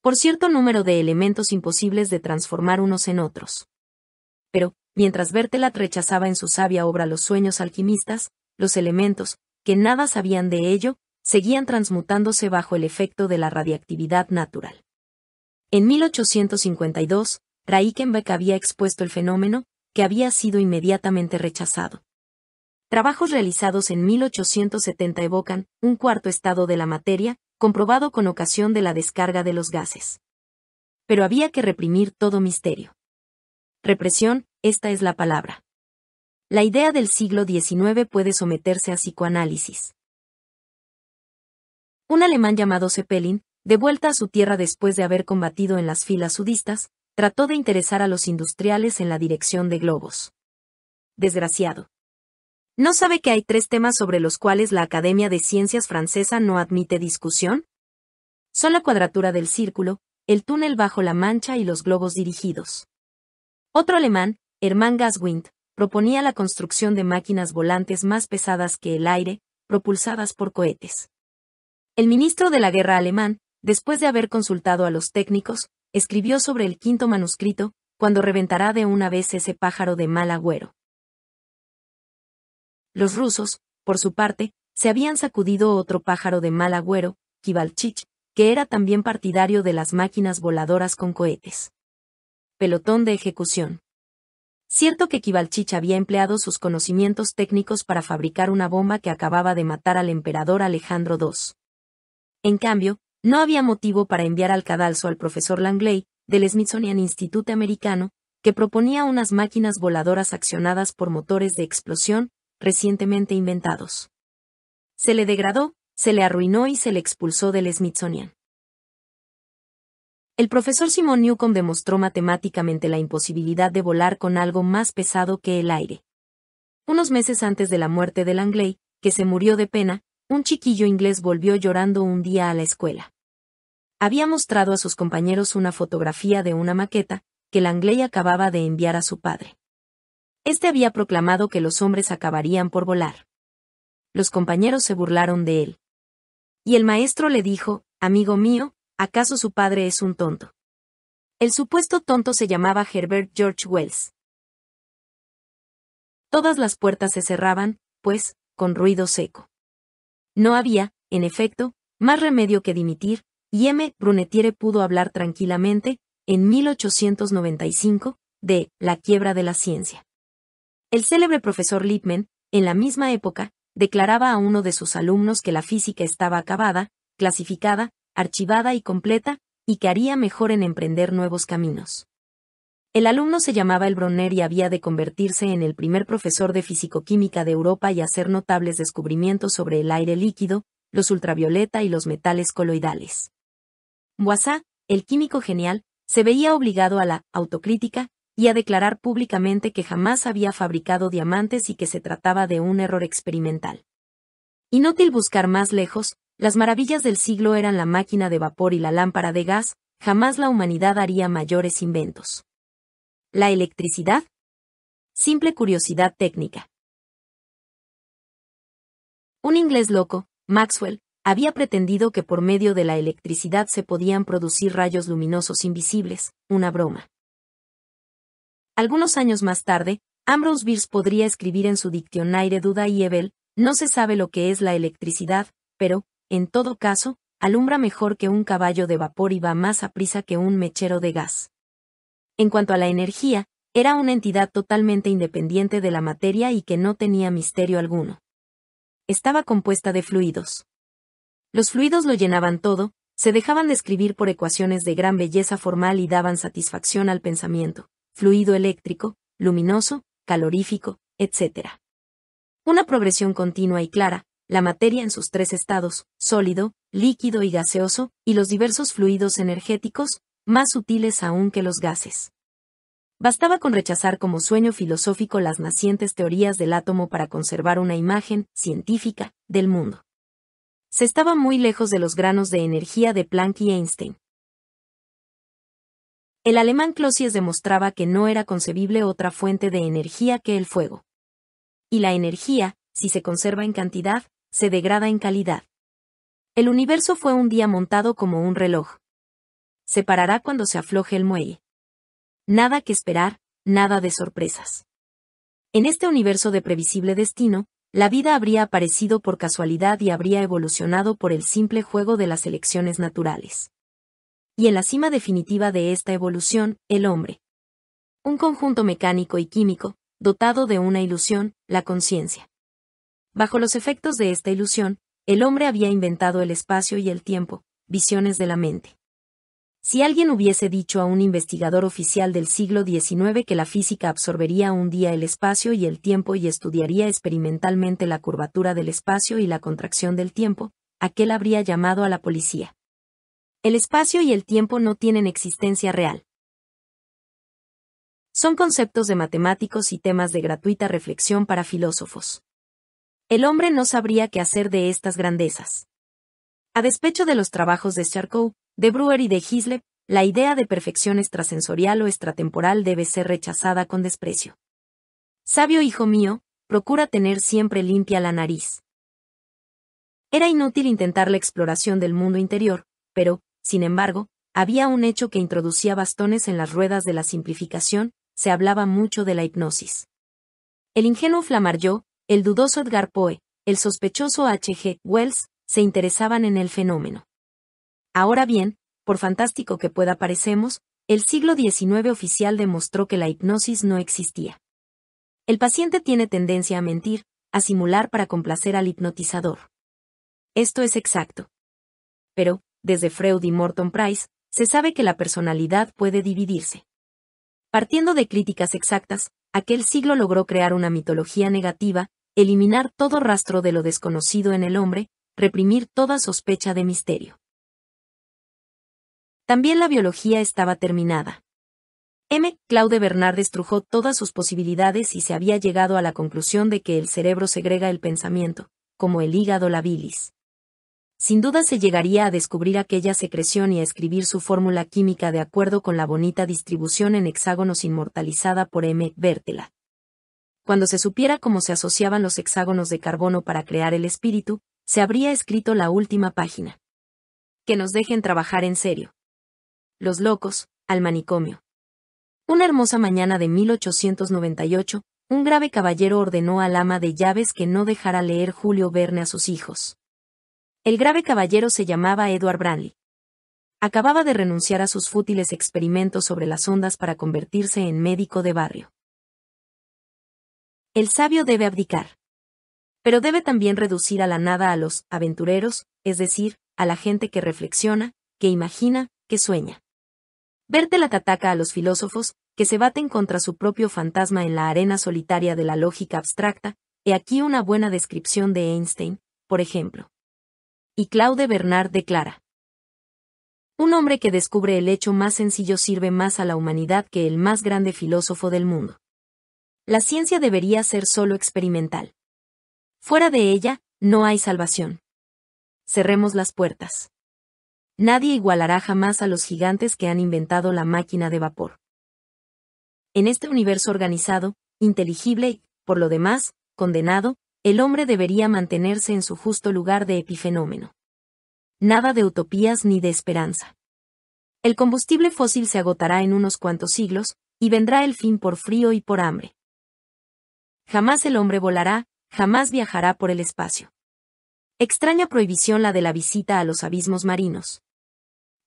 Por cierto número de elementos imposibles de transformar unos en otros. Pero, mientras Bertelat rechazaba en su sabia obra los sueños alquimistas, los elementos, que nada sabían de ello, seguían transmutándose bajo el efecto de la radiactividad natural. En 1852, Reichenbach había expuesto el fenómeno, que había sido inmediatamente rechazado. Trabajos realizados en 1870 evocan un cuarto estado de la materia, comprobado con ocasión de la descarga de los gases. Pero había que reprimir todo misterio. Represión, esta es la palabra. La idea del siglo XIX puede someterse a psicoanálisis. Un alemán llamado Zeppelin, de vuelta a su tierra después de haber combatido en las filas sudistas, trató de interesar a los industriales en la dirección de globos. Desgraciado. ¿No sabe que hay tres temas sobre los cuales la Academia de Ciencias francesa no admite discusión? Son la cuadratura del círculo, el túnel bajo la mancha y los globos dirigidos. Otro alemán, Hermann Gaswind, proponía la construcción de máquinas volantes más pesadas que el aire, propulsadas por cohetes. El ministro de la guerra alemán, después de haber consultado a los técnicos, escribió sobre el quinto manuscrito, cuando reventará de una vez ese pájaro de mal agüero. Los rusos, por su parte, se habían sacudido otro pájaro de mal agüero, Kibalchich, que era también partidario de las máquinas voladoras con cohetes pelotón de ejecución. Cierto que Kibalchich había empleado sus conocimientos técnicos para fabricar una bomba que acababa de matar al emperador Alejandro II. En cambio, no había motivo para enviar al cadalso al profesor Langley, del Smithsonian Institute americano, que proponía unas máquinas voladoras accionadas por motores de explosión, recientemente inventados. Se le degradó, se le arruinó y se le expulsó del Smithsonian. El profesor Simon Newcomb demostró matemáticamente la imposibilidad de volar con algo más pesado que el aire. Unos meses antes de la muerte de Langley, que se murió de pena, un chiquillo inglés volvió llorando un día a la escuela. Había mostrado a sus compañeros una fotografía de una maqueta, que Langley acababa de enviar a su padre. Este había proclamado que los hombres acabarían por volar. Los compañeros se burlaron de él. Y el maestro le dijo, amigo mío, ¿acaso su padre es un tonto? El supuesto tonto se llamaba Herbert George Wells. Todas las puertas se cerraban, pues, con ruido seco. No había, en efecto, más remedio que dimitir, y M. Brunetiere pudo hablar tranquilamente, en 1895, de La quiebra de la ciencia. El célebre profesor Lippmann, en la misma época, declaraba a uno de sus alumnos que la física estaba acabada, clasificada, archivada y completa, y que haría mejor en emprender nuevos caminos. El alumno se llamaba el Bronner y había de convertirse en el primer profesor de fisicoquímica de Europa y hacer notables descubrimientos sobre el aire líquido, los ultravioleta y los metales coloidales. Boisat, el químico genial, se veía obligado a la autocrítica y a declarar públicamente que jamás había fabricado diamantes y que se trataba de un error experimental. Inútil buscar más lejos, las maravillas del siglo eran la máquina de vapor y la lámpara de gas, jamás la humanidad haría mayores inventos. ¿La electricidad? Simple curiosidad técnica. Un inglés loco, Maxwell, había pretendido que por medio de la electricidad se podían producir rayos luminosos invisibles, una broma. Algunos años más tarde, Ambrose Bierce podría escribir en su diccionario Duda y Evel: no se sabe lo que es la electricidad, pero, en todo caso, alumbra mejor que un caballo de vapor y va más a prisa que un mechero de gas. En cuanto a la energía, era una entidad totalmente independiente de la materia y que no tenía misterio alguno. Estaba compuesta de fluidos. Los fluidos lo llenaban todo, se dejaban describir por ecuaciones de gran belleza formal y daban satisfacción al pensamiento, fluido eléctrico, luminoso, calorífico, etc. Una progresión continua y clara, la materia en sus tres estados, sólido, líquido y gaseoso, y los diversos fluidos energéticos, más sutiles aún que los gases. Bastaba con rechazar como sueño filosófico las nacientes teorías del átomo para conservar una imagen, científica, del mundo. Se estaba muy lejos de los granos de energía de Planck y Einstein. El alemán Clausius demostraba que no era concebible otra fuente de energía que el fuego. Y la energía, si se conserva en cantidad, se degrada en calidad. El universo fue un día montado como un reloj. Se parará cuando se afloje el muelle. Nada que esperar, nada de sorpresas. En este universo de previsible destino, la vida habría aparecido por casualidad y habría evolucionado por el simple juego de las elecciones naturales. Y en la cima definitiva de esta evolución, el hombre. Un conjunto mecánico y químico, dotado de una ilusión, la conciencia. Bajo los efectos de esta ilusión, el hombre había inventado el espacio y el tiempo, visiones de la mente. Si alguien hubiese dicho a un investigador oficial del siglo XIX que la física absorbería un día el espacio y el tiempo y estudiaría experimentalmente la curvatura del espacio y la contracción del tiempo, aquel habría llamado a la policía. El espacio y el tiempo no tienen existencia real. Son conceptos de matemáticos y temas de gratuita reflexión para filósofos el hombre no sabría qué hacer de estas grandezas. A despecho de los trabajos de Charcot, de Brewer y de Hislep, la idea de perfección extrasensorial o extratemporal debe ser rechazada con desprecio. Sabio hijo mío, procura tener siempre limpia la nariz. Era inútil intentar la exploración del mundo interior, pero, sin embargo, había un hecho que introducía bastones en las ruedas de la simplificación, se hablaba mucho de la hipnosis. El ingenuo yo, el dudoso Edgar Poe, el sospechoso H.G. Wells, se interesaban en el fenómeno. Ahora bien, por fantástico que pueda parecemos, el siglo XIX oficial demostró que la hipnosis no existía. El paciente tiene tendencia a mentir, a simular para complacer al hipnotizador. Esto es exacto. Pero, desde Freud y Morton Price, se sabe que la personalidad puede dividirse. Partiendo de críticas exactas, aquel siglo logró crear una mitología negativa, eliminar todo rastro de lo desconocido en el hombre, reprimir toda sospecha de misterio. También la biología estaba terminada. M. Claude Bernard destrujó todas sus posibilidades y se había llegado a la conclusión de que el cerebro segrega el pensamiento, como el hígado la bilis. Sin duda se llegaría a descubrir aquella secreción y a escribir su fórmula química de acuerdo con la bonita distribución en hexágonos inmortalizada por M. Bertela cuando se supiera cómo se asociaban los hexágonos de carbono para crear el espíritu, se habría escrito la última página. Que nos dejen trabajar en serio. Los locos, al manicomio. Una hermosa mañana de 1898, un grave caballero ordenó al ama de llaves que no dejara leer Julio Verne a sus hijos. El grave caballero se llamaba Edward Branly. Acababa de renunciar a sus fútiles experimentos sobre las ondas para convertirse en médico de barrio. El sabio debe abdicar. Pero debe también reducir a la nada a los aventureros, es decir, a la gente que reflexiona, que imagina, que sueña. Bertelat ataca a los filósofos, que se baten contra su propio fantasma en la arena solitaria de la lógica abstracta, he aquí una buena descripción de Einstein, por ejemplo. Y Claude Bernard declara. Un hombre que descubre el hecho más sencillo sirve más a la humanidad que el más grande filósofo del mundo la ciencia debería ser solo experimental. Fuera de ella, no hay salvación. Cerremos las puertas. Nadie igualará jamás a los gigantes que han inventado la máquina de vapor. En este universo organizado, inteligible y, por lo demás, condenado, el hombre debería mantenerse en su justo lugar de epifenómeno. Nada de utopías ni de esperanza. El combustible fósil se agotará en unos cuantos siglos, y vendrá el fin por frío y por hambre. Jamás el hombre volará, jamás viajará por el espacio. Extraña prohibición la de la visita a los abismos marinos.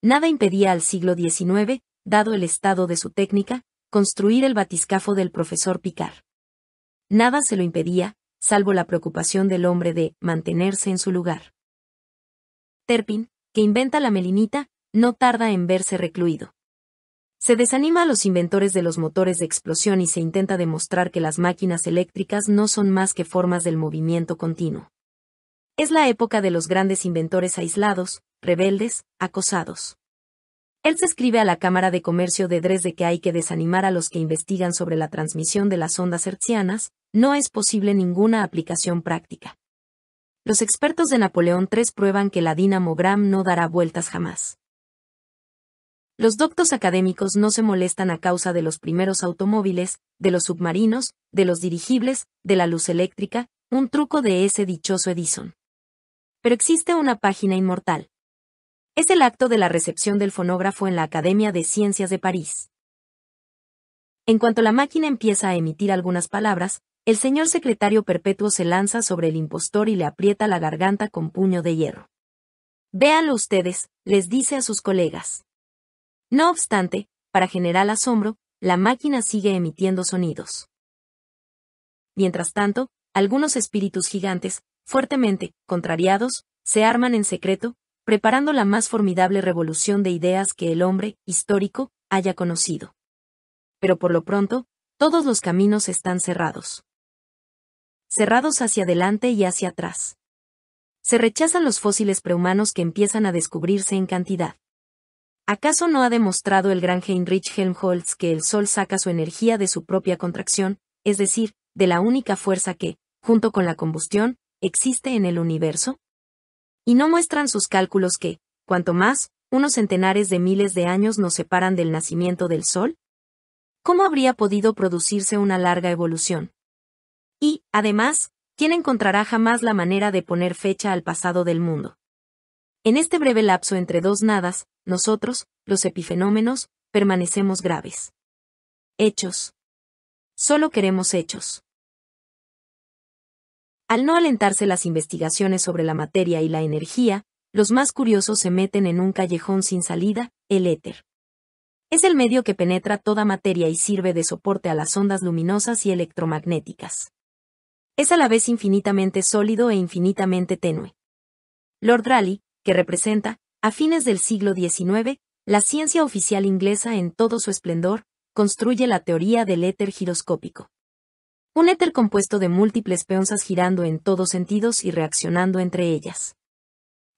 Nada impedía al siglo XIX, dado el estado de su técnica, construir el batiscafo del profesor Picard. Nada se lo impedía, salvo la preocupación del hombre de mantenerse en su lugar. Terpin, que inventa la melinita, no tarda en verse recluido. Se desanima a los inventores de los motores de explosión y se intenta demostrar que las máquinas eléctricas no son más que formas del movimiento continuo. Es la época de los grandes inventores aislados, rebeldes, acosados. Él se escribe a la Cámara de Comercio de Dresde que hay que desanimar a los que investigan sobre la transmisión de las ondas hertzianas, no es posible ninguna aplicación práctica. Los expertos de Napoleón III prueban que la Gram no dará vueltas jamás. Los doctos académicos no se molestan a causa de los primeros automóviles, de los submarinos, de los dirigibles, de la luz eléctrica, un truco de ese dichoso Edison. Pero existe una página inmortal. Es el acto de la recepción del fonógrafo en la Academia de Ciencias de París. En cuanto la máquina empieza a emitir algunas palabras, el señor secretario perpetuo se lanza sobre el impostor y le aprieta la garganta con puño de hierro. Véanlo ustedes, les dice a sus colegas. No obstante, para general asombro, la máquina sigue emitiendo sonidos. Mientras tanto, algunos espíritus gigantes, fuertemente contrariados, se arman en secreto, preparando la más formidable revolución de ideas que el hombre, histórico, haya conocido. Pero por lo pronto, todos los caminos están cerrados. Cerrados hacia adelante y hacia atrás. Se rechazan los fósiles prehumanos que empiezan a descubrirse en cantidad. ¿Acaso no ha demostrado el gran Heinrich Helmholtz que el Sol saca su energía de su propia contracción, es decir, de la única fuerza que, junto con la combustión, existe en el universo? Y no muestran sus cálculos que, cuanto más, unos centenares de miles de años nos separan del nacimiento del Sol? ¿Cómo habría podido producirse una larga evolución? Y, además, ¿quién encontrará jamás la manera de poner fecha al pasado del mundo? En este breve lapso entre dos nadas, nosotros, los epifenómenos, permanecemos graves. Hechos. Solo queremos hechos. Al no alentarse las investigaciones sobre la materia y la energía, los más curiosos se meten en un callejón sin salida, el éter. Es el medio que penetra toda materia y sirve de soporte a las ondas luminosas y electromagnéticas. Es a la vez infinitamente sólido e infinitamente tenue. Lord Raleigh, que representa, a fines del siglo XIX, la ciencia oficial inglesa en todo su esplendor construye la teoría del éter giroscópico. Un éter compuesto de múltiples peonzas girando en todos sentidos y reaccionando entre ellas.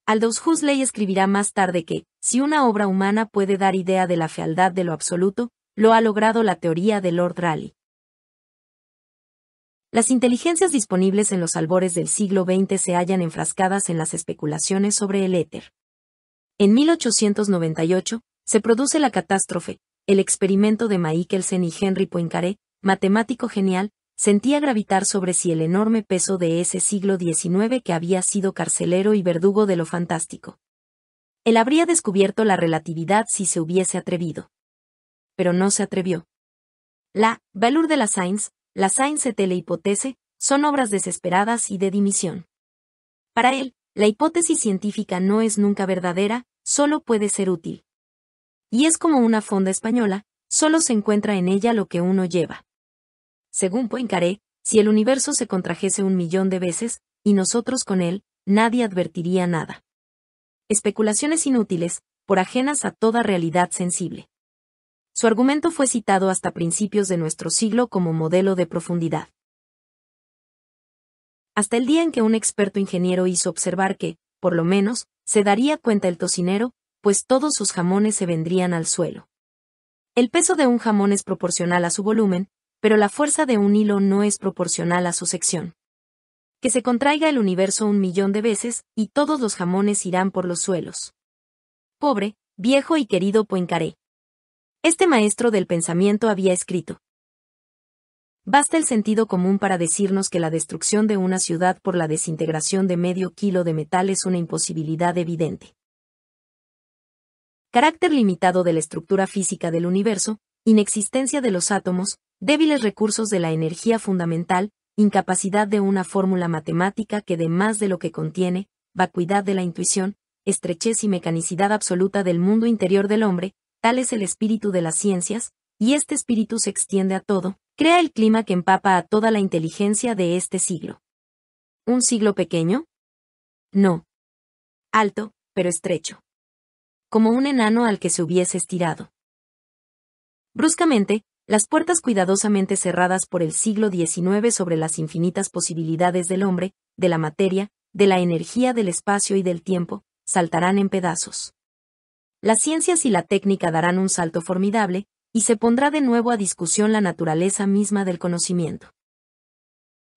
Aldous Huxley escribirá más tarde que, si una obra humana puede dar idea de la fealdad de lo absoluto, lo ha logrado la teoría de Lord Raleigh. Las inteligencias disponibles en los albores del siglo XX se hallan enfrascadas en las especulaciones sobre el éter. En 1898, se produce la catástrofe, el experimento de Michelsen y Henry Poincaré, matemático genial, sentía gravitar sobre sí el enorme peso de ese siglo XIX que había sido carcelero y verdugo de lo fantástico. Él habría descubierto la relatividad si se hubiese atrevido. Pero no se atrevió. La «Valour de la science», la «science et la son obras desesperadas y de dimisión. Para él, la hipótesis científica no es nunca verdadera, solo puede ser útil. Y es como una fonda española, solo se encuentra en ella lo que uno lleva. Según Poincaré, si el universo se contrajese un millón de veces, y nosotros con él, nadie advertiría nada. Especulaciones inútiles, por ajenas a toda realidad sensible. Su argumento fue citado hasta principios de nuestro siglo como modelo de profundidad hasta el día en que un experto ingeniero hizo observar que, por lo menos, se daría cuenta el tocinero, pues todos sus jamones se vendrían al suelo. El peso de un jamón es proporcional a su volumen, pero la fuerza de un hilo no es proporcional a su sección. Que se contraiga el universo un millón de veces, y todos los jamones irán por los suelos. Pobre, viejo y querido Poincaré. Este maestro del pensamiento había escrito, Basta el sentido común para decirnos que la destrucción de una ciudad por la desintegración de medio kilo de metal es una imposibilidad evidente. Carácter limitado de la estructura física del universo, inexistencia de los átomos, débiles recursos de la energía fundamental, incapacidad de una fórmula matemática que dé más de lo que contiene, vacuidad de la intuición, estrechez y mecanicidad absoluta del mundo interior del hombre, tal es el espíritu de las ciencias, y este espíritu se extiende a todo, crea el clima que empapa a toda la inteligencia de este siglo. ¿Un siglo pequeño? No. Alto, pero estrecho. Como un enano al que se hubiese estirado. Bruscamente, las puertas cuidadosamente cerradas por el siglo XIX sobre las infinitas posibilidades del hombre, de la materia, de la energía del espacio y del tiempo, saltarán en pedazos. Las ciencias y la técnica darán un salto formidable, y se pondrá de nuevo a discusión la naturaleza misma del conocimiento.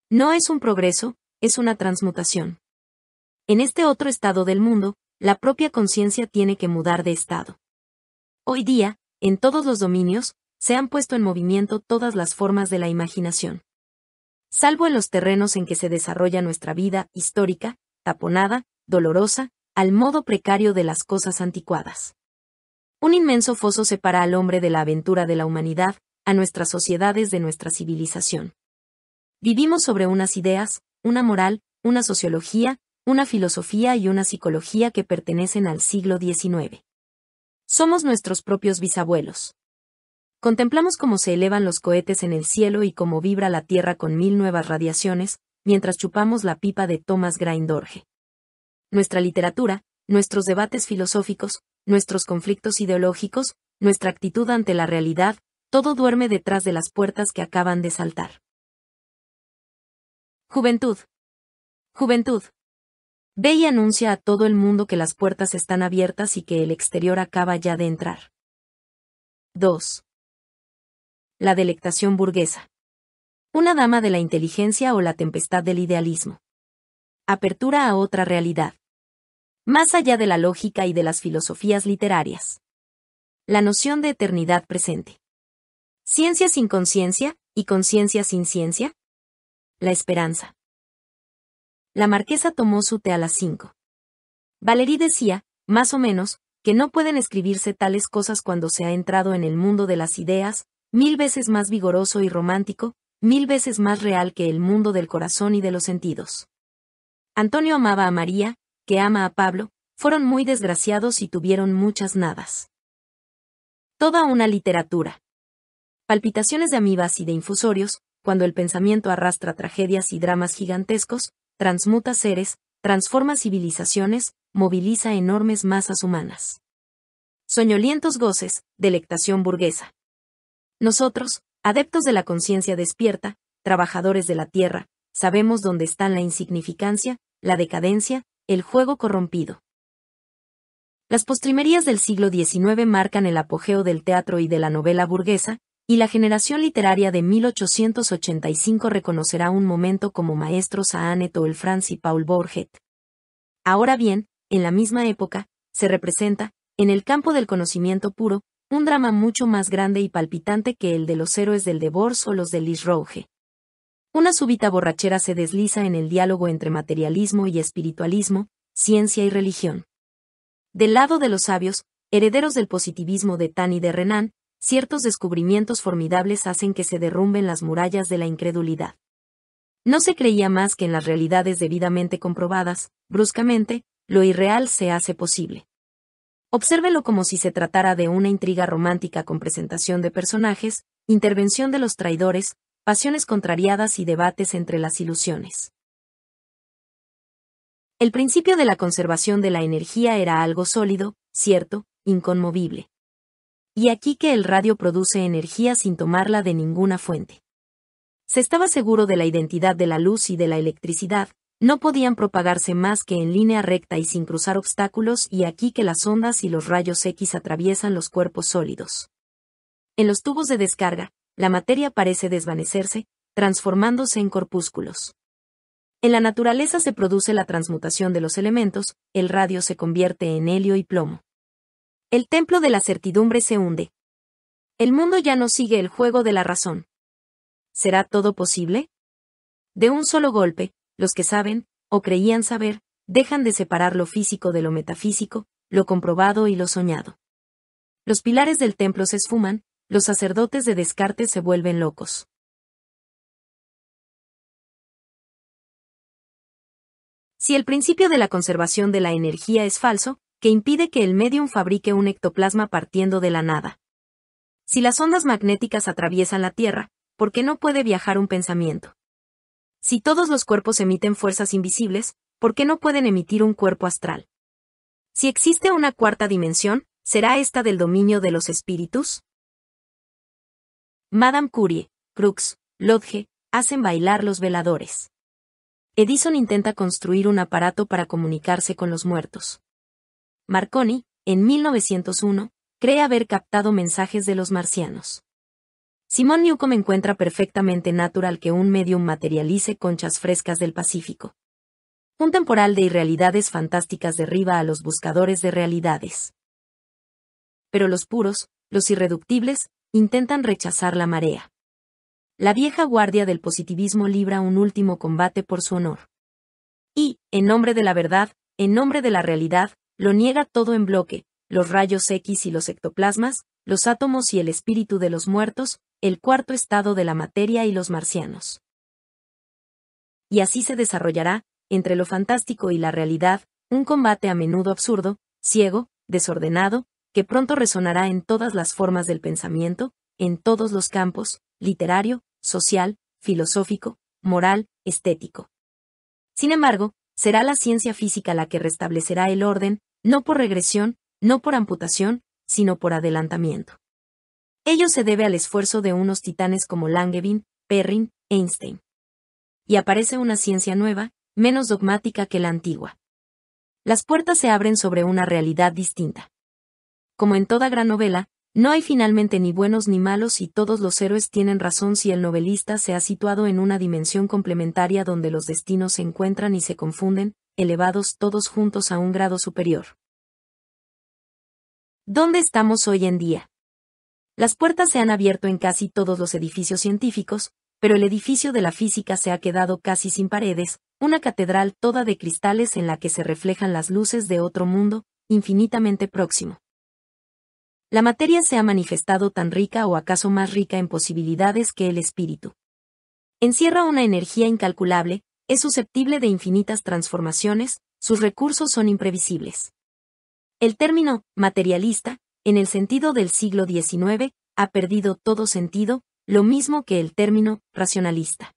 No es un progreso, es una transmutación. En este otro estado del mundo, la propia conciencia tiene que mudar de estado. Hoy día, en todos los dominios, se han puesto en movimiento todas las formas de la imaginación. Salvo en los terrenos en que se desarrolla nuestra vida histórica, taponada, dolorosa, al modo precario de las cosas anticuadas. Un inmenso foso separa al hombre de la aventura de la humanidad, a nuestras sociedades de nuestra civilización. Vivimos sobre unas ideas, una moral, una sociología, una filosofía y una psicología que pertenecen al siglo XIX. Somos nuestros propios bisabuelos. Contemplamos cómo se elevan los cohetes en el cielo y cómo vibra la Tierra con mil nuevas radiaciones, mientras chupamos la pipa de Thomas Graindorge. Nuestra literatura, nuestros debates filosóficos, nuestros conflictos ideológicos, nuestra actitud ante la realidad, todo duerme detrás de las puertas que acaban de saltar. Juventud. Juventud. Ve y anuncia a todo el mundo que las puertas están abiertas y que el exterior acaba ya de entrar. 2. La delectación burguesa. Una dama de la inteligencia o la tempestad del idealismo. Apertura a otra realidad más allá de la lógica y de las filosofías literarias. La noción de eternidad presente. Ciencia sin conciencia, y conciencia sin ciencia. La esperanza. La marquesa tomó su té a las cinco. Valerie decía, más o menos, que no pueden escribirse tales cosas cuando se ha entrado en el mundo de las ideas, mil veces más vigoroso y romántico, mil veces más real que el mundo del corazón y de los sentidos. Antonio amaba a María, que ama a Pablo, fueron muy desgraciados y tuvieron muchas nadas. Toda una literatura. Palpitaciones de amibas y de infusorios, cuando el pensamiento arrastra tragedias y dramas gigantescos, transmuta seres, transforma civilizaciones, moviliza enormes masas humanas. Soñolientos goces, delectación burguesa. Nosotros, adeptos de la conciencia despierta, trabajadores de la tierra, sabemos dónde están la insignificancia, la decadencia, el juego corrompido. Las postrimerías del siglo XIX marcan el apogeo del teatro y de la novela burguesa, y la generación literaria de 1885 reconocerá un momento como maestros a Anne el y Paul Borget. Ahora bien, en la misma época, se representa, en el campo del conocimiento puro, un drama mucho más grande y palpitante que el de los héroes del Debord o los de Lis Rouge. Una súbita borrachera se desliza en el diálogo entre materialismo y espiritualismo, ciencia y religión. Del lado de los sabios, herederos del positivismo de Tan y de Renan, ciertos descubrimientos formidables hacen que se derrumben las murallas de la incredulidad. No se creía más que en las realidades debidamente comprobadas, bruscamente, lo irreal se hace posible. Obsérvelo como si se tratara de una intriga romántica con presentación de personajes, intervención de los traidores, pasiones contrariadas y debates entre las ilusiones. El principio de la conservación de la energía era algo sólido, cierto, inconmovible. Y aquí que el radio produce energía sin tomarla de ninguna fuente. Se estaba seguro de la identidad de la luz y de la electricidad, no podían propagarse más que en línea recta y sin cruzar obstáculos y aquí que las ondas y los rayos X atraviesan los cuerpos sólidos. En los tubos de descarga, la materia parece desvanecerse, transformándose en corpúsculos. En la naturaleza se produce la transmutación de los elementos, el radio se convierte en helio y plomo. El templo de la certidumbre se hunde. El mundo ya no sigue el juego de la razón. ¿Será todo posible? De un solo golpe, los que saben, o creían saber, dejan de separar lo físico de lo metafísico, lo comprobado y lo soñado. Los pilares del templo se esfuman, los sacerdotes de Descartes se vuelven locos. Si el principio de la conservación de la energía es falso, ¿qué impide que el medium fabrique un ectoplasma partiendo de la nada. Si las ondas magnéticas atraviesan la Tierra, ¿por qué no puede viajar un pensamiento? Si todos los cuerpos emiten fuerzas invisibles, ¿por qué no pueden emitir un cuerpo astral? Si existe una cuarta dimensión, ¿será esta del dominio de los espíritus? Madame Curie, Crux, Lodge, hacen bailar los veladores. Edison intenta construir un aparato para comunicarse con los muertos. Marconi, en 1901, cree haber captado mensajes de los marcianos. Simon Newcomb encuentra perfectamente natural que un medium materialice conchas frescas del Pacífico. Un temporal de irrealidades fantásticas derriba a los buscadores de realidades. Pero los puros, los irreductibles, intentan rechazar la marea. La vieja guardia del positivismo libra un último combate por su honor. Y, en nombre de la verdad, en nombre de la realidad, lo niega todo en bloque, los rayos X y los ectoplasmas, los átomos y el espíritu de los muertos, el cuarto estado de la materia y los marcianos. Y así se desarrollará, entre lo fantástico y la realidad, un combate a menudo absurdo, ciego, desordenado, pronto resonará en todas las formas del pensamiento, en todos los campos, literario, social, filosófico, moral, estético. Sin embargo, será la ciencia física la que restablecerá el orden, no por regresión, no por amputación, sino por adelantamiento. Ello se debe al esfuerzo de unos titanes como Langevin, Perrin, Einstein. Y aparece una ciencia nueva, menos dogmática que la antigua. Las puertas se abren sobre una realidad distinta. Como en toda gran novela, no hay finalmente ni buenos ni malos y todos los héroes tienen razón si el novelista se ha situado en una dimensión complementaria donde los destinos se encuentran y se confunden, elevados todos juntos a un grado superior. ¿Dónde estamos hoy en día? Las puertas se han abierto en casi todos los edificios científicos, pero el edificio de la física se ha quedado casi sin paredes, una catedral toda de cristales en la que se reflejan las luces de otro mundo, infinitamente próximo. La materia se ha manifestado tan rica o acaso más rica en posibilidades que el espíritu. Encierra una energía incalculable, es susceptible de infinitas transformaciones, sus recursos son imprevisibles. El término materialista, en el sentido del siglo XIX, ha perdido todo sentido, lo mismo que el término racionalista.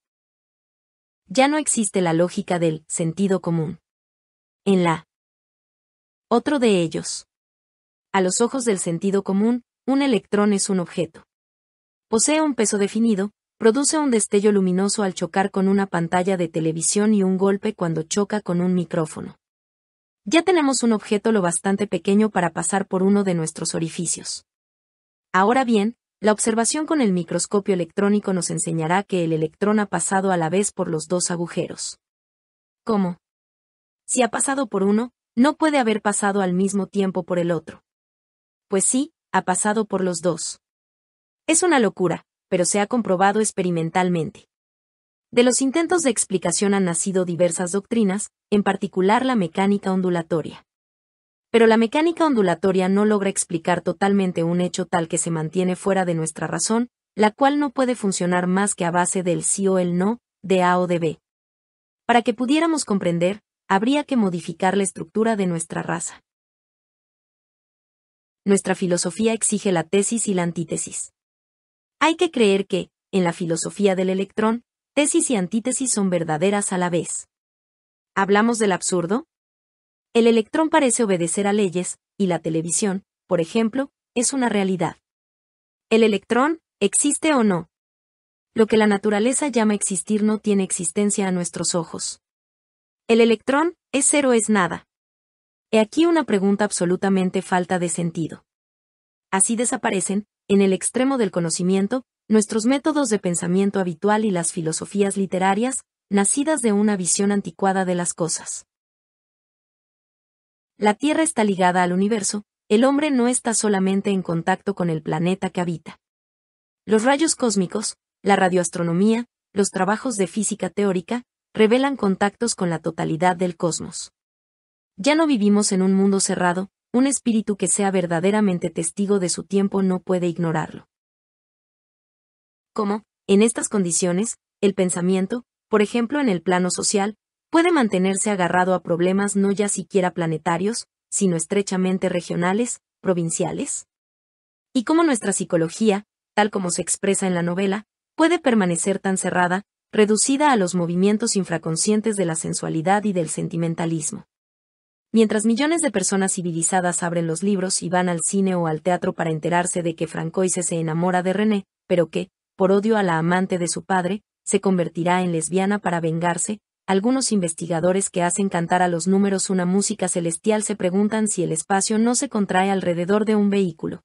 Ya no existe la lógica del sentido común. En la otro de ellos a los ojos del sentido común, un electrón es un objeto. Posee un peso definido, produce un destello luminoso al chocar con una pantalla de televisión y un golpe cuando choca con un micrófono. Ya tenemos un objeto lo bastante pequeño para pasar por uno de nuestros orificios. Ahora bien, la observación con el microscopio electrónico nos enseñará que el electrón ha pasado a la vez por los dos agujeros. ¿Cómo? Si ha pasado por uno, no puede haber pasado al mismo tiempo por el otro. Pues sí, ha pasado por los dos. Es una locura, pero se ha comprobado experimentalmente. De los intentos de explicación han nacido diversas doctrinas, en particular la mecánica ondulatoria. Pero la mecánica ondulatoria no logra explicar totalmente un hecho tal que se mantiene fuera de nuestra razón, la cual no puede funcionar más que a base del sí o el no, de A o de B. Para que pudiéramos comprender, habría que modificar la estructura de nuestra raza nuestra filosofía exige la tesis y la antítesis. Hay que creer que, en la filosofía del electrón, tesis y antítesis son verdaderas a la vez. ¿Hablamos del absurdo? El electrón parece obedecer a leyes, y la televisión, por ejemplo, es una realidad. ¿El electrón existe o no? Lo que la naturaleza llama existir no tiene existencia a nuestros ojos. El electrón es cero es nada. He aquí una pregunta absolutamente falta de sentido. Así desaparecen, en el extremo del conocimiento, nuestros métodos de pensamiento habitual y las filosofías literarias, nacidas de una visión anticuada de las cosas. La Tierra está ligada al universo, el hombre no está solamente en contacto con el planeta que habita. Los rayos cósmicos, la radioastronomía, los trabajos de física teórica, revelan contactos con la totalidad del cosmos. Ya no vivimos en un mundo cerrado, un espíritu que sea verdaderamente testigo de su tiempo no puede ignorarlo. ¿Cómo, en estas condiciones, el pensamiento, por ejemplo en el plano social, puede mantenerse agarrado a problemas no ya siquiera planetarios, sino estrechamente regionales, provinciales? ¿Y cómo nuestra psicología, tal como se expresa en la novela, puede permanecer tan cerrada, reducida a los movimientos infraconscientes de la sensualidad y del sentimentalismo? Mientras millones de personas civilizadas abren los libros y van al cine o al teatro para enterarse de que Francoise se enamora de René, pero que, por odio a la amante de su padre, se convertirá en lesbiana para vengarse, algunos investigadores que hacen cantar a los números una música celestial se preguntan si el espacio no se contrae alrededor de un vehículo.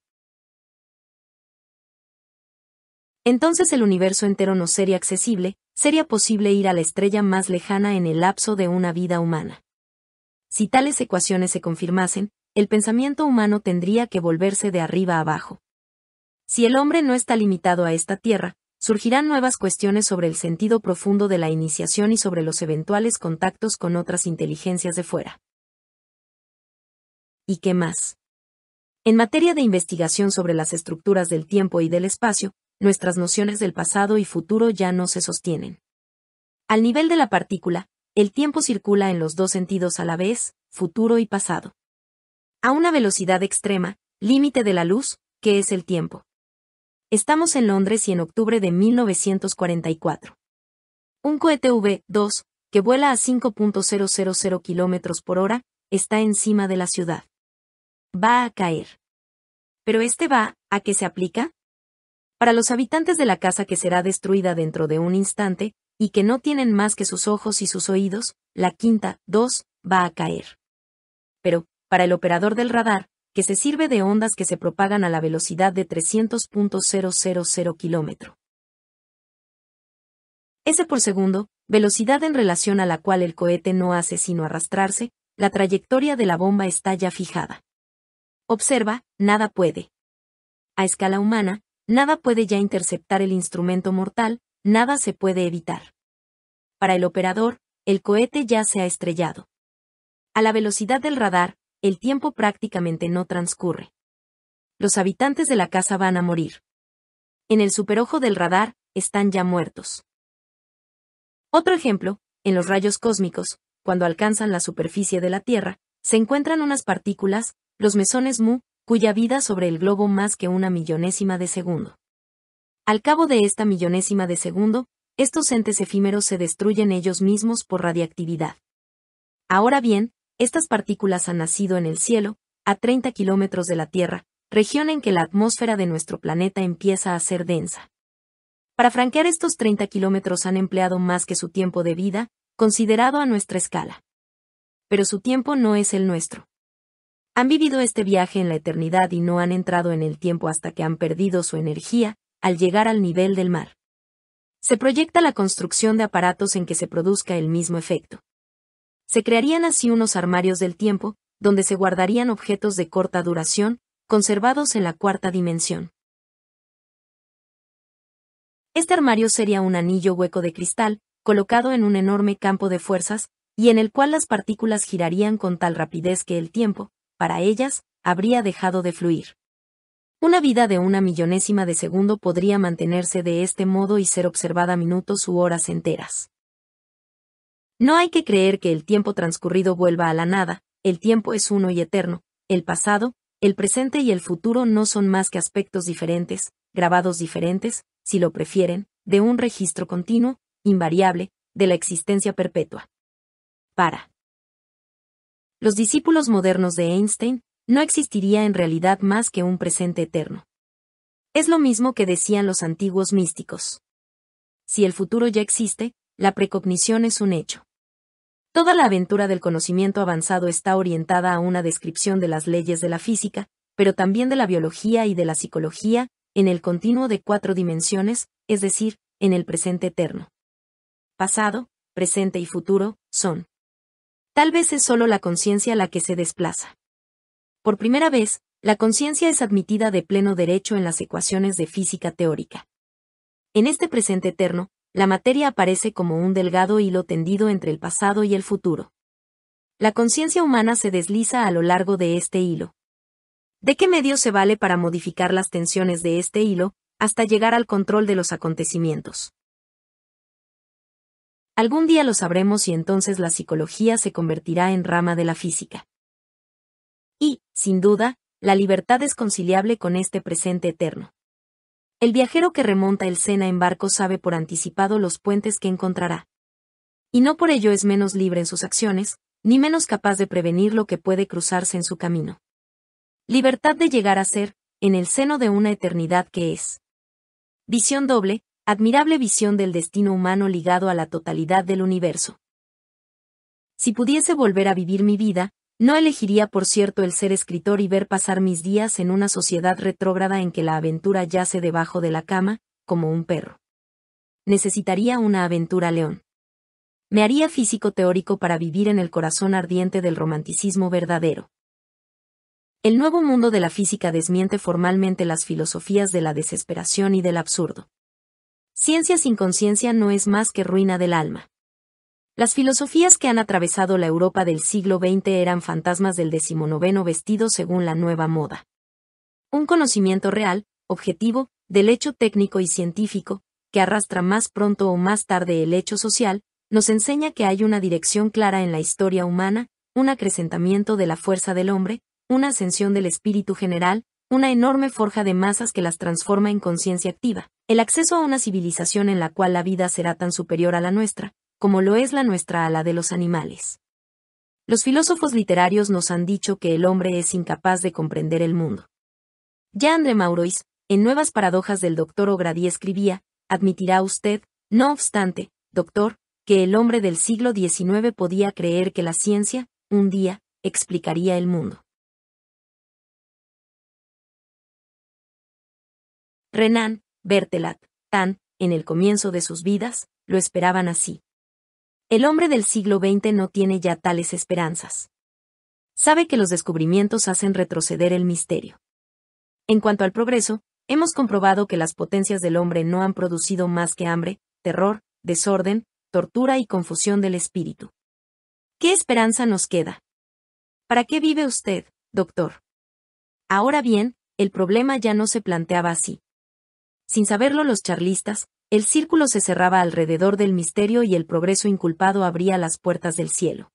Entonces el universo entero no sería accesible, sería posible ir a la estrella más lejana en el lapso de una vida humana. Si tales ecuaciones se confirmasen, el pensamiento humano tendría que volverse de arriba abajo. Si el hombre no está limitado a esta tierra, surgirán nuevas cuestiones sobre el sentido profundo de la iniciación y sobre los eventuales contactos con otras inteligencias de fuera. ¿Y qué más? En materia de investigación sobre las estructuras del tiempo y del espacio, nuestras nociones del pasado y futuro ya no se sostienen. Al nivel de la partícula, el tiempo circula en los dos sentidos a la vez, futuro y pasado. A una velocidad extrema, límite de la luz, que es el tiempo. Estamos en Londres y en octubre de 1944. Un cohete V-2, que vuela a 5.000 km por hora, está encima de la ciudad. Va a caer. Pero este va, ¿a qué se aplica? Para los habitantes de la casa que será destruida dentro de un instante, y que no tienen más que sus ojos y sus oídos, la quinta, dos, va a caer. Pero, para el operador del radar, que se sirve de ondas que se propagan a la velocidad de 300.000 km. S por segundo, velocidad en relación a la cual el cohete no hace sino arrastrarse, la trayectoria de la bomba está ya fijada. Observa, nada puede. A escala humana, nada puede ya interceptar el instrumento mortal, nada se puede evitar. Para el operador, el cohete ya se ha estrellado. A la velocidad del radar, el tiempo prácticamente no transcurre. Los habitantes de la casa van a morir. En el superojo del radar, están ya muertos. Otro ejemplo, en los rayos cósmicos, cuando alcanzan la superficie de la Tierra, se encuentran unas partículas, los mesones mu, cuya vida sobre el globo más que una millonésima de segundo. Al cabo de esta millonésima de segundo, estos entes efímeros se destruyen ellos mismos por radiactividad. Ahora bien, estas partículas han nacido en el cielo, a 30 kilómetros de la Tierra, región en que la atmósfera de nuestro planeta empieza a ser densa. Para franquear estos 30 kilómetros han empleado más que su tiempo de vida, considerado a nuestra escala. Pero su tiempo no es el nuestro. Han vivido este viaje en la eternidad y no han entrado en el tiempo hasta que han perdido su energía, al llegar al nivel del mar. Se proyecta la construcción de aparatos en que se produzca el mismo efecto. Se crearían así unos armarios del tiempo, donde se guardarían objetos de corta duración, conservados en la cuarta dimensión. Este armario sería un anillo hueco de cristal, colocado en un enorme campo de fuerzas, y en el cual las partículas girarían con tal rapidez que el tiempo, para ellas, habría dejado de fluir. Una vida de una millonésima de segundo podría mantenerse de este modo y ser observada minutos u horas enteras. No hay que creer que el tiempo transcurrido vuelva a la nada, el tiempo es uno y eterno, el pasado, el presente y el futuro no son más que aspectos diferentes, grabados diferentes, si lo prefieren, de un registro continuo, invariable, de la existencia perpetua. Para. Los discípulos modernos de Einstein, no existiría en realidad más que un presente eterno. Es lo mismo que decían los antiguos místicos. Si el futuro ya existe, la precognición es un hecho. Toda la aventura del conocimiento avanzado está orientada a una descripción de las leyes de la física, pero también de la biología y de la psicología, en el continuo de cuatro dimensiones, es decir, en el presente eterno. Pasado, presente y futuro, son. Tal vez es solo la conciencia la que se desplaza. Por primera vez, la conciencia es admitida de pleno derecho en las ecuaciones de física teórica. En este presente eterno, la materia aparece como un delgado hilo tendido entre el pasado y el futuro. La conciencia humana se desliza a lo largo de este hilo. ¿De qué medio se vale para modificar las tensiones de este hilo, hasta llegar al control de los acontecimientos? Algún día lo sabremos y entonces la psicología se convertirá en rama de la física. Y, sin duda, la libertad es conciliable con este presente eterno. El viajero que remonta el Sena en barco sabe por anticipado los puentes que encontrará. Y no por ello es menos libre en sus acciones, ni menos capaz de prevenir lo que puede cruzarse en su camino. Libertad de llegar a ser, en el seno de una eternidad que es. Visión doble, admirable visión del destino humano ligado a la totalidad del universo. Si pudiese volver a vivir mi vida, no elegiría por cierto el ser escritor y ver pasar mis días en una sociedad retrógrada en que la aventura yace debajo de la cama, como un perro. Necesitaría una aventura león. Me haría físico teórico para vivir en el corazón ardiente del romanticismo verdadero. El nuevo mundo de la física desmiente formalmente las filosofías de la desesperación y del absurdo. Ciencia sin conciencia no es más que ruina del alma. Las filosofías que han atravesado la Europa del siglo XX eran fantasmas del XIX vestido según la nueva moda. Un conocimiento real, objetivo, del hecho técnico y científico, que arrastra más pronto o más tarde el hecho social, nos enseña que hay una dirección clara en la historia humana, un acrecentamiento de la fuerza del hombre, una ascensión del espíritu general, una enorme forja de masas que las transforma en conciencia activa, el acceso a una civilización en la cual la vida será tan superior a la nuestra, como lo es la nuestra ala de los animales. Los filósofos literarios nos han dicho que el hombre es incapaz de comprender el mundo. Ya André Maurois, en Nuevas Paradojas del Doctor O'Grady escribía, admitirá usted, no obstante, doctor, que el hombre del siglo XIX podía creer que la ciencia, un día, explicaría el mundo. Renan, Bertelat, Tan, en el comienzo de sus vidas, lo esperaban así. El hombre del siglo XX no tiene ya tales esperanzas. Sabe que los descubrimientos hacen retroceder el misterio. En cuanto al progreso, hemos comprobado que las potencias del hombre no han producido más que hambre, terror, desorden, tortura y confusión del espíritu. ¿Qué esperanza nos queda? ¿Para qué vive usted, doctor? Ahora bien, el problema ya no se planteaba así. Sin saberlo los charlistas, el círculo se cerraba alrededor del misterio y el progreso inculpado abría las puertas del cielo.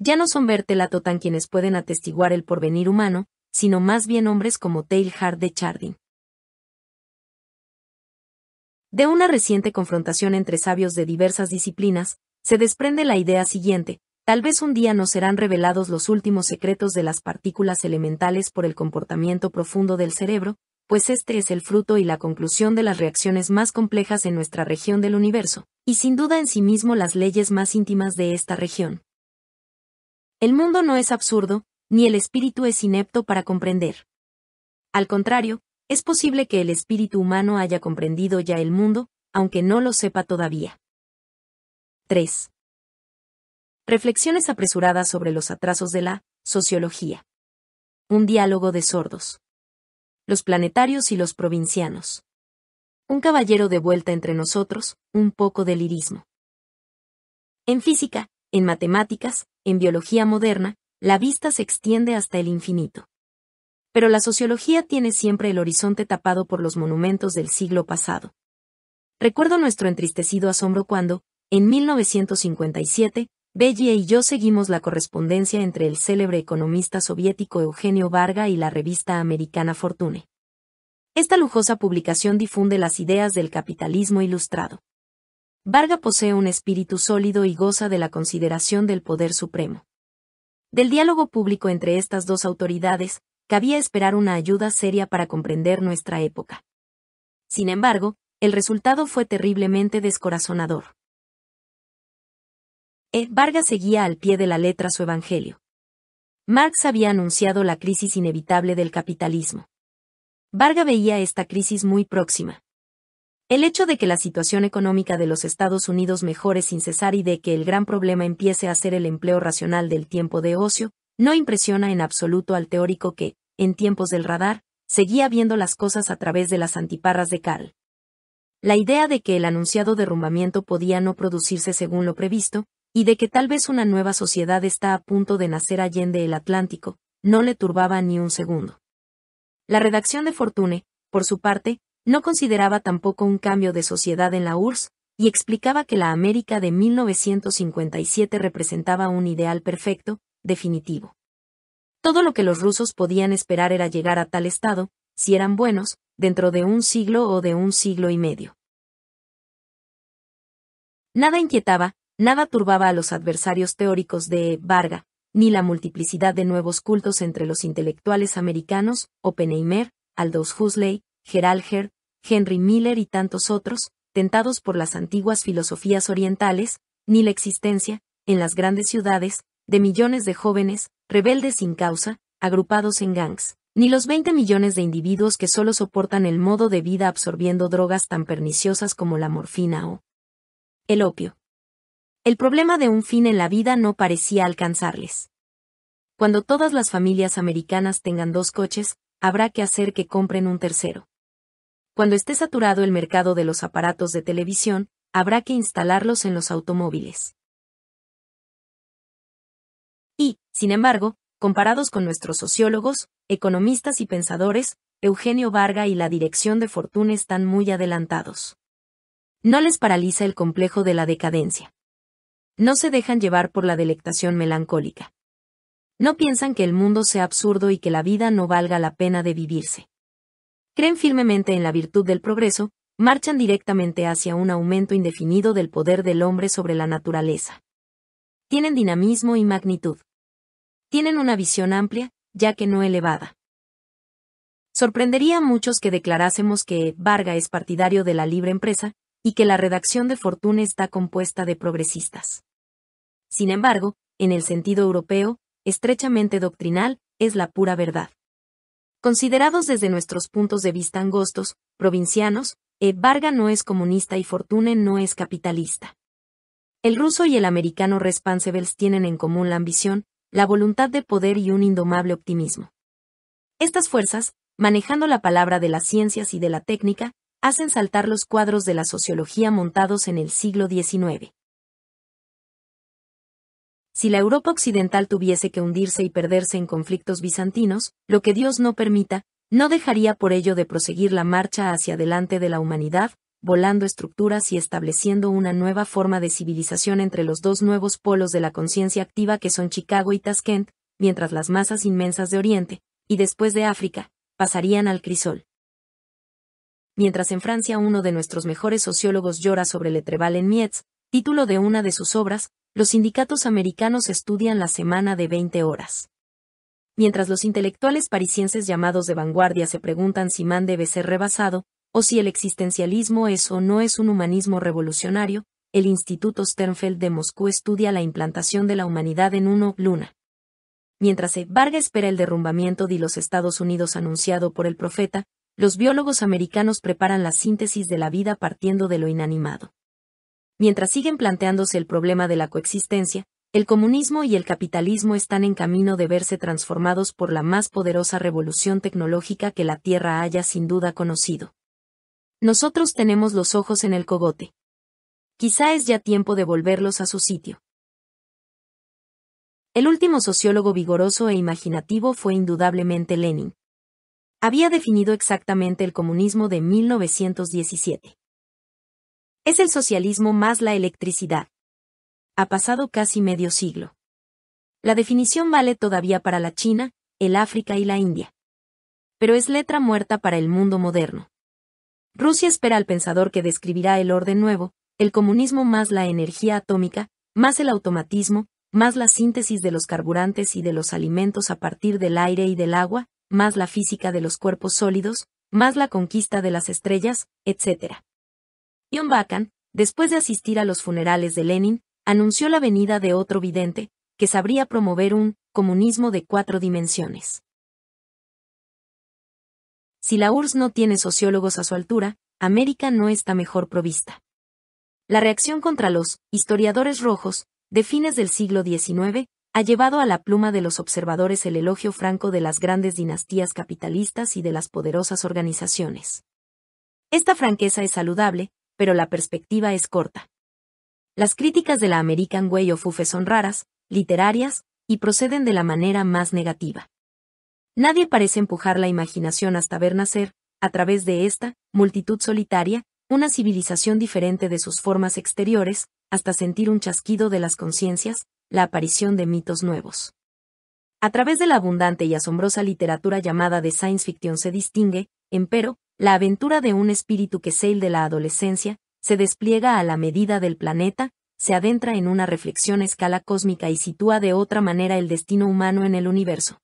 Ya no son Bertel tan quienes pueden atestiguar el porvenir humano, sino más bien hombres como Teilhard de Chardin. De una reciente confrontación entre sabios de diversas disciplinas, se desprende la idea siguiente, tal vez un día no serán revelados los últimos secretos de las partículas elementales por el comportamiento profundo del cerebro, pues este es el fruto y la conclusión de las reacciones más complejas en nuestra región del universo, y sin duda en sí mismo las leyes más íntimas de esta región. El mundo no es absurdo, ni el espíritu es inepto para comprender. Al contrario, es posible que el espíritu humano haya comprendido ya el mundo, aunque no lo sepa todavía. 3. Reflexiones apresuradas sobre los atrasos de la sociología. Un diálogo de sordos los planetarios y los provincianos. Un caballero de vuelta entre nosotros, un poco de lirismo. En física, en matemáticas, en biología moderna, la vista se extiende hasta el infinito. Pero la sociología tiene siempre el horizonte tapado por los monumentos del siglo pasado. Recuerdo nuestro entristecido asombro cuando, en 1957, Belli y yo seguimos la correspondencia entre el célebre economista soviético Eugenio Varga y la revista americana Fortune. Esta lujosa publicación difunde las ideas del capitalismo ilustrado. Varga posee un espíritu sólido y goza de la consideración del poder supremo. Del diálogo público entre estas dos autoridades, cabía esperar una ayuda seria para comprender nuestra época. Sin embargo, el resultado fue terriblemente descorazonador. E. Vargas seguía al pie de la letra su evangelio. Marx había anunciado la crisis inevitable del capitalismo. Varga veía esta crisis muy próxima. El hecho de que la situación económica de los Estados Unidos mejore sin cesar y de que el gran problema empiece a ser el empleo racional del tiempo de ocio, no impresiona en absoluto al teórico que, en tiempos del radar, seguía viendo las cosas a través de las antiparras de Karl. La idea de que el anunciado derrumbamiento podía no producirse según lo previsto, y de que tal vez una nueva sociedad está a punto de nacer allende el Atlántico, no le turbaba ni un segundo. La redacción de Fortune, por su parte, no consideraba tampoco un cambio de sociedad en la URSS, y explicaba que la América de 1957 representaba un ideal perfecto, definitivo. Todo lo que los rusos podían esperar era llegar a tal estado, si eran buenos, dentro de un siglo o de un siglo y medio. Nada inquietaba, Nada turbaba a los adversarios teóricos de Varga, ni la multiplicidad de nuevos cultos entre los intelectuales americanos, Oppenheimer, Aldous Huxley, Gerald Henry Miller y tantos otros, tentados por las antiguas filosofías orientales, ni la existencia, en las grandes ciudades, de millones de jóvenes, rebeldes sin causa, agrupados en gangs, ni los 20 millones de individuos que solo soportan el modo de vida absorbiendo drogas tan perniciosas como la morfina o el opio. El problema de un fin en la vida no parecía alcanzarles. Cuando todas las familias americanas tengan dos coches, habrá que hacer que compren un tercero. Cuando esté saturado el mercado de los aparatos de televisión, habrá que instalarlos en los automóviles. Y, sin embargo, comparados con nuestros sociólogos, economistas y pensadores, Eugenio Varga y la dirección de Fortuna están muy adelantados. No les paraliza el complejo de la decadencia no se dejan llevar por la delectación melancólica. No piensan que el mundo sea absurdo y que la vida no valga la pena de vivirse. Creen firmemente en la virtud del progreso, marchan directamente hacia un aumento indefinido del poder del hombre sobre la naturaleza. Tienen dinamismo y magnitud. Tienen una visión amplia, ya que no elevada. Sorprendería a muchos que declarásemos que Varga es partidario de la libre empresa, y que la redacción de Fortuna está compuesta de progresistas. Sin embargo, en el sentido europeo, estrechamente doctrinal, es la pura verdad. Considerados desde nuestros puntos de vista angostos, provincianos, e Varga no es comunista y Fortune no es capitalista. El ruso y el americano Respansevels tienen en común la ambición, la voluntad de poder y un indomable optimismo. Estas fuerzas, manejando la palabra de las ciencias y de la técnica, hacen saltar los cuadros de la sociología montados en el siglo XIX. Si la Europa occidental tuviese que hundirse y perderse en conflictos bizantinos, lo que Dios no permita, no dejaría por ello de proseguir la marcha hacia adelante de la humanidad, volando estructuras y estableciendo una nueva forma de civilización entre los dos nuevos polos de la conciencia activa que son Chicago y Tashkent, mientras las masas inmensas de Oriente, y después de África, pasarían al crisol. Mientras en Francia uno de nuestros mejores sociólogos llora sobre Letreval en Mietz, título de una de sus obras, los sindicatos americanos estudian la semana de 20 horas. Mientras los intelectuales parisienses llamados de vanguardia se preguntan si Man debe ser rebasado, o si el existencialismo es o no es un humanismo revolucionario, el Instituto Sternfeld de Moscú estudia la implantación de la humanidad en uno luna. Mientras se Varga espera el derrumbamiento de los Estados Unidos anunciado por el profeta, los biólogos americanos preparan la síntesis de la vida partiendo de lo inanimado mientras siguen planteándose el problema de la coexistencia, el comunismo y el capitalismo están en camino de verse transformados por la más poderosa revolución tecnológica que la Tierra haya sin duda conocido. Nosotros tenemos los ojos en el cogote. Quizá es ya tiempo de volverlos a su sitio. El último sociólogo vigoroso e imaginativo fue indudablemente Lenin. Había definido exactamente el comunismo de 1917. Es el socialismo más la electricidad. Ha pasado casi medio siglo. La definición vale todavía para la China, el África y la India. Pero es letra muerta para el mundo moderno. Rusia espera al pensador que describirá el orden nuevo, el comunismo más la energía atómica, más el automatismo, más la síntesis de los carburantes y de los alimentos a partir del aire y del agua, más la física de los cuerpos sólidos, más la conquista de las estrellas, etcétera. John Bacan, después de asistir a los funerales de Lenin, anunció la venida de otro vidente, que sabría promover un comunismo de cuatro dimensiones. Si la URSS no tiene sociólogos a su altura, América no está mejor provista. La reacción contra los historiadores rojos, de fines del siglo XIX, ha llevado a la pluma de los observadores el elogio franco de las grandes dinastías capitalistas y de las poderosas organizaciones. Esta franqueza es saludable, pero la perspectiva es corta. Las críticas de la American Way of Ufe son raras, literarias, y proceden de la manera más negativa. Nadie parece empujar la imaginación hasta ver nacer, a través de esta, multitud solitaria, una civilización diferente de sus formas exteriores, hasta sentir un chasquido de las conciencias, la aparición de mitos nuevos. A través de la abundante y asombrosa literatura llamada de science fiction se distingue, empero, la aventura de un espíritu que sale de la adolescencia, se despliega a la medida del planeta, se adentra en una reflexión a escala cósmica y sitúa de otra manera el destino humano en el universo.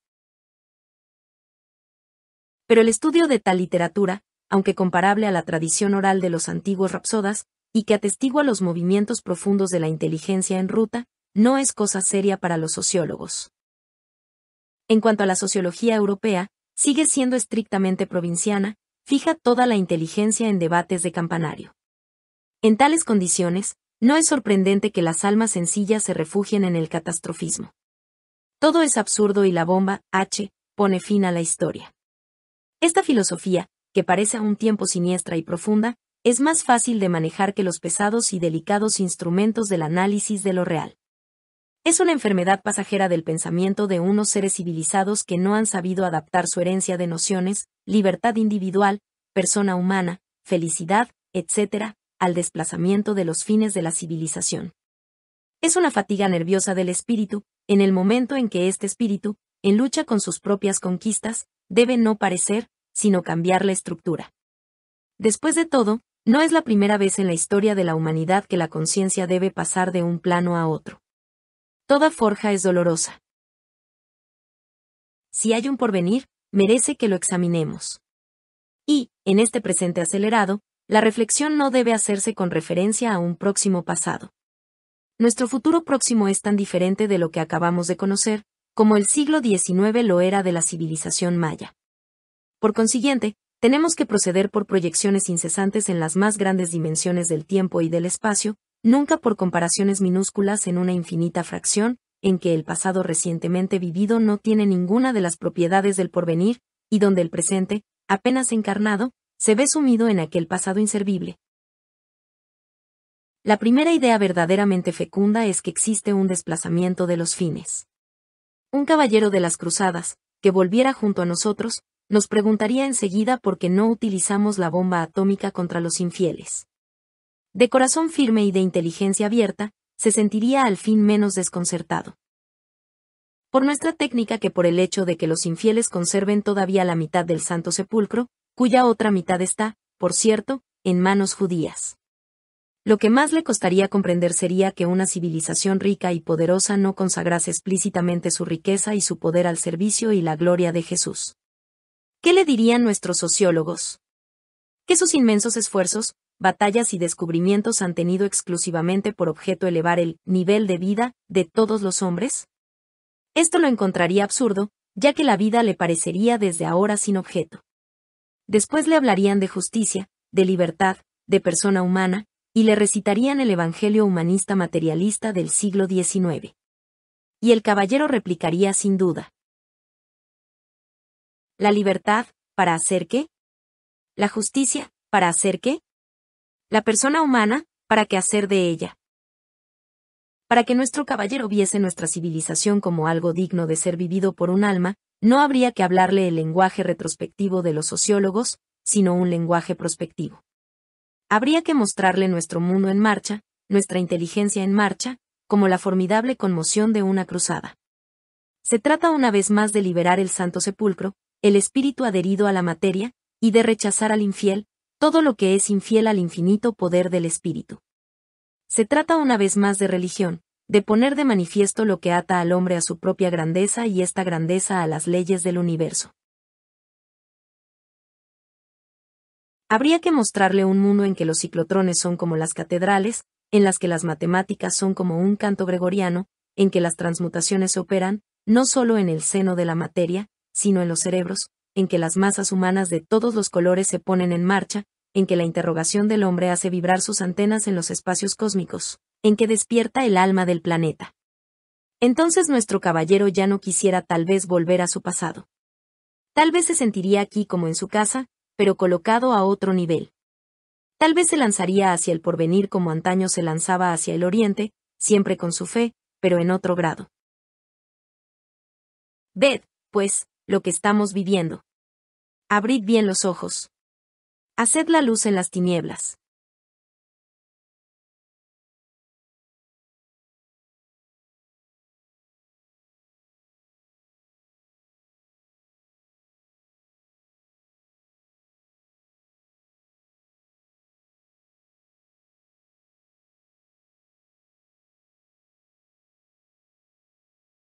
Pero el estudio de tal literatura, aunque comparable a la tradición oral de los antiguos rapsodas, y que atestigua los movimientos profundos de la inteligencia en ruta, no es cosa seria para los sociólogos. En cuanto a la sociología europea, sigue siendo estrictamente provinciana, fija toda la inteligencia en debates de campanario. En tales condiciones, no es sorprendente que las almas sencillas se refugien en el catastrofismo. Todo es absurdo y la bomba, H, pone fin a la historia. Esta filosofía, que parece a un tiempo siniestra y profunda, es más fácil de manejar que los pesados y delicados instrumentos del análisis de lo real. Es una enfermedad pasajera del pensamiento de unos seres civilizados que no han sabido adaptar su herencia de nociones, libertad individual, persona humana, felicidad, etc., al desplazamiento de los fines de la civilización. Es una fatiga nerviosa del espíritu, en el momento en que este espíritu, en lucha con sus propias conquistas, debe no parecer, sino cambiar la estructura. Después de todo, no es la primera vez en la historia de la humanidad que la conciencia debe pasar de un plano a otro. Toda forja es dolorosa. Si hay un porvenir, merece que lo examinemos. Y, en este presente acelerado, la reflexión no debe hacerse con referencia a un próximo pasado. Nuestro futuro próximo es tan diferente de lo que acabamos de conocer, como el siglo XIX lo era de la civilización maya. Por consiguiente, tenemos que proceder por proyecciones incesantes en las más grandes dimensiones del tiempo y del espacio, nunca por comparaciones minúsculas en una infinita fracción, en que el pasado recientemente vivido no tiene ninguna de las propiedades del porvenir, y donde el presente, apenas encarnado, se ve sumido en aquel pasado inservible. La primera idea verdaderamente fecunda es que existe un desplazamiento de los fines. Un caballero de las cruzadas, que volviera junto a nosotros, nos preguntaría enseguida por qué no utilizamos la bomba atómica contra los infieles. De corazón firme y de inteligencia abierta, se sentiría al fin menos desconcertado. Por nuestra técnica que por el hecho de que los infieles conserven todavía la mitad del Santo Sepulcro, cuya otra mitad está, por cierto, en manos judías. Lo que más le costaría comprender sería que una civilización rica y poderosa no consagrase explícitamente su riqueza y su poder al servicio y la gloria de Jesús. ¿Qué le dirían nuestros sociólogos? Que sus inmensos esfuerzos, batallas y descubrimientos han tenido exclusivamente por objeto elevar el nivel de vida de todos los hombres? Esto lo encontraría absurdo, ya que la vida le parecería desde ahora sin objeto. Después le hablarían de justicia, de libertad, de persona humana, y le recitarían el Evangelio humanista materialista del siglo XIX. Y el caballero replicaría sin duda. La libertad, ¿para hacer qué? La justicia, ¿para hacer qué? la persona humana, para qué hacer de ella. Para que nuestro caballero viese nuestra civilización como algo digno de ser vivido por un alma, no habría que hablarle el lenguaje retrospectivo de los sociólogos, sino un lenguaje prospectivo. Habría que mostrarle nuestro mundo en marcha, nuestra inteligencia en marcha, como la formidable conmoción de una cruzada. Se trata una vez más de liberar el santo sepulcro, el espíritu adherido a la materia, y de rechazar al infiel, todo lo que es infiel al infinito poder del Espíritu. Se trata una vez más de religión, de poner de manifiesto lo que ata al hombre a su propia grandeza y esta grandeza a las leyes del universo. Habría que mostrarle un mundo en que los ciclotrones son como las catedrales, en las que las matemáticas son como un canto gregoriano, en que las transmutaciones se operan, no solo en el seno de la materia, sino en los cerebros, en que las masas humanas de todos los colores se ponen en marcha, en que la interrogación del hombre hace vibrar sus antenas en los espacios cósmicos, en que despierta el alma del planeta. Entonces nuestro caballero ya no quisiera tal vez volver a su pasado. Tal vez se sentiría aquí como en su casa, pero colocado a otro nivel. Tal vez se lanzaría hacia el porvenir como antaño se lanzaba hacia el oriente, siempre con su fe, pero en otro grado. Ved, pues, lo que estamos viviendo. Abrid bien los ojos. Haced la luz en las tinieblas.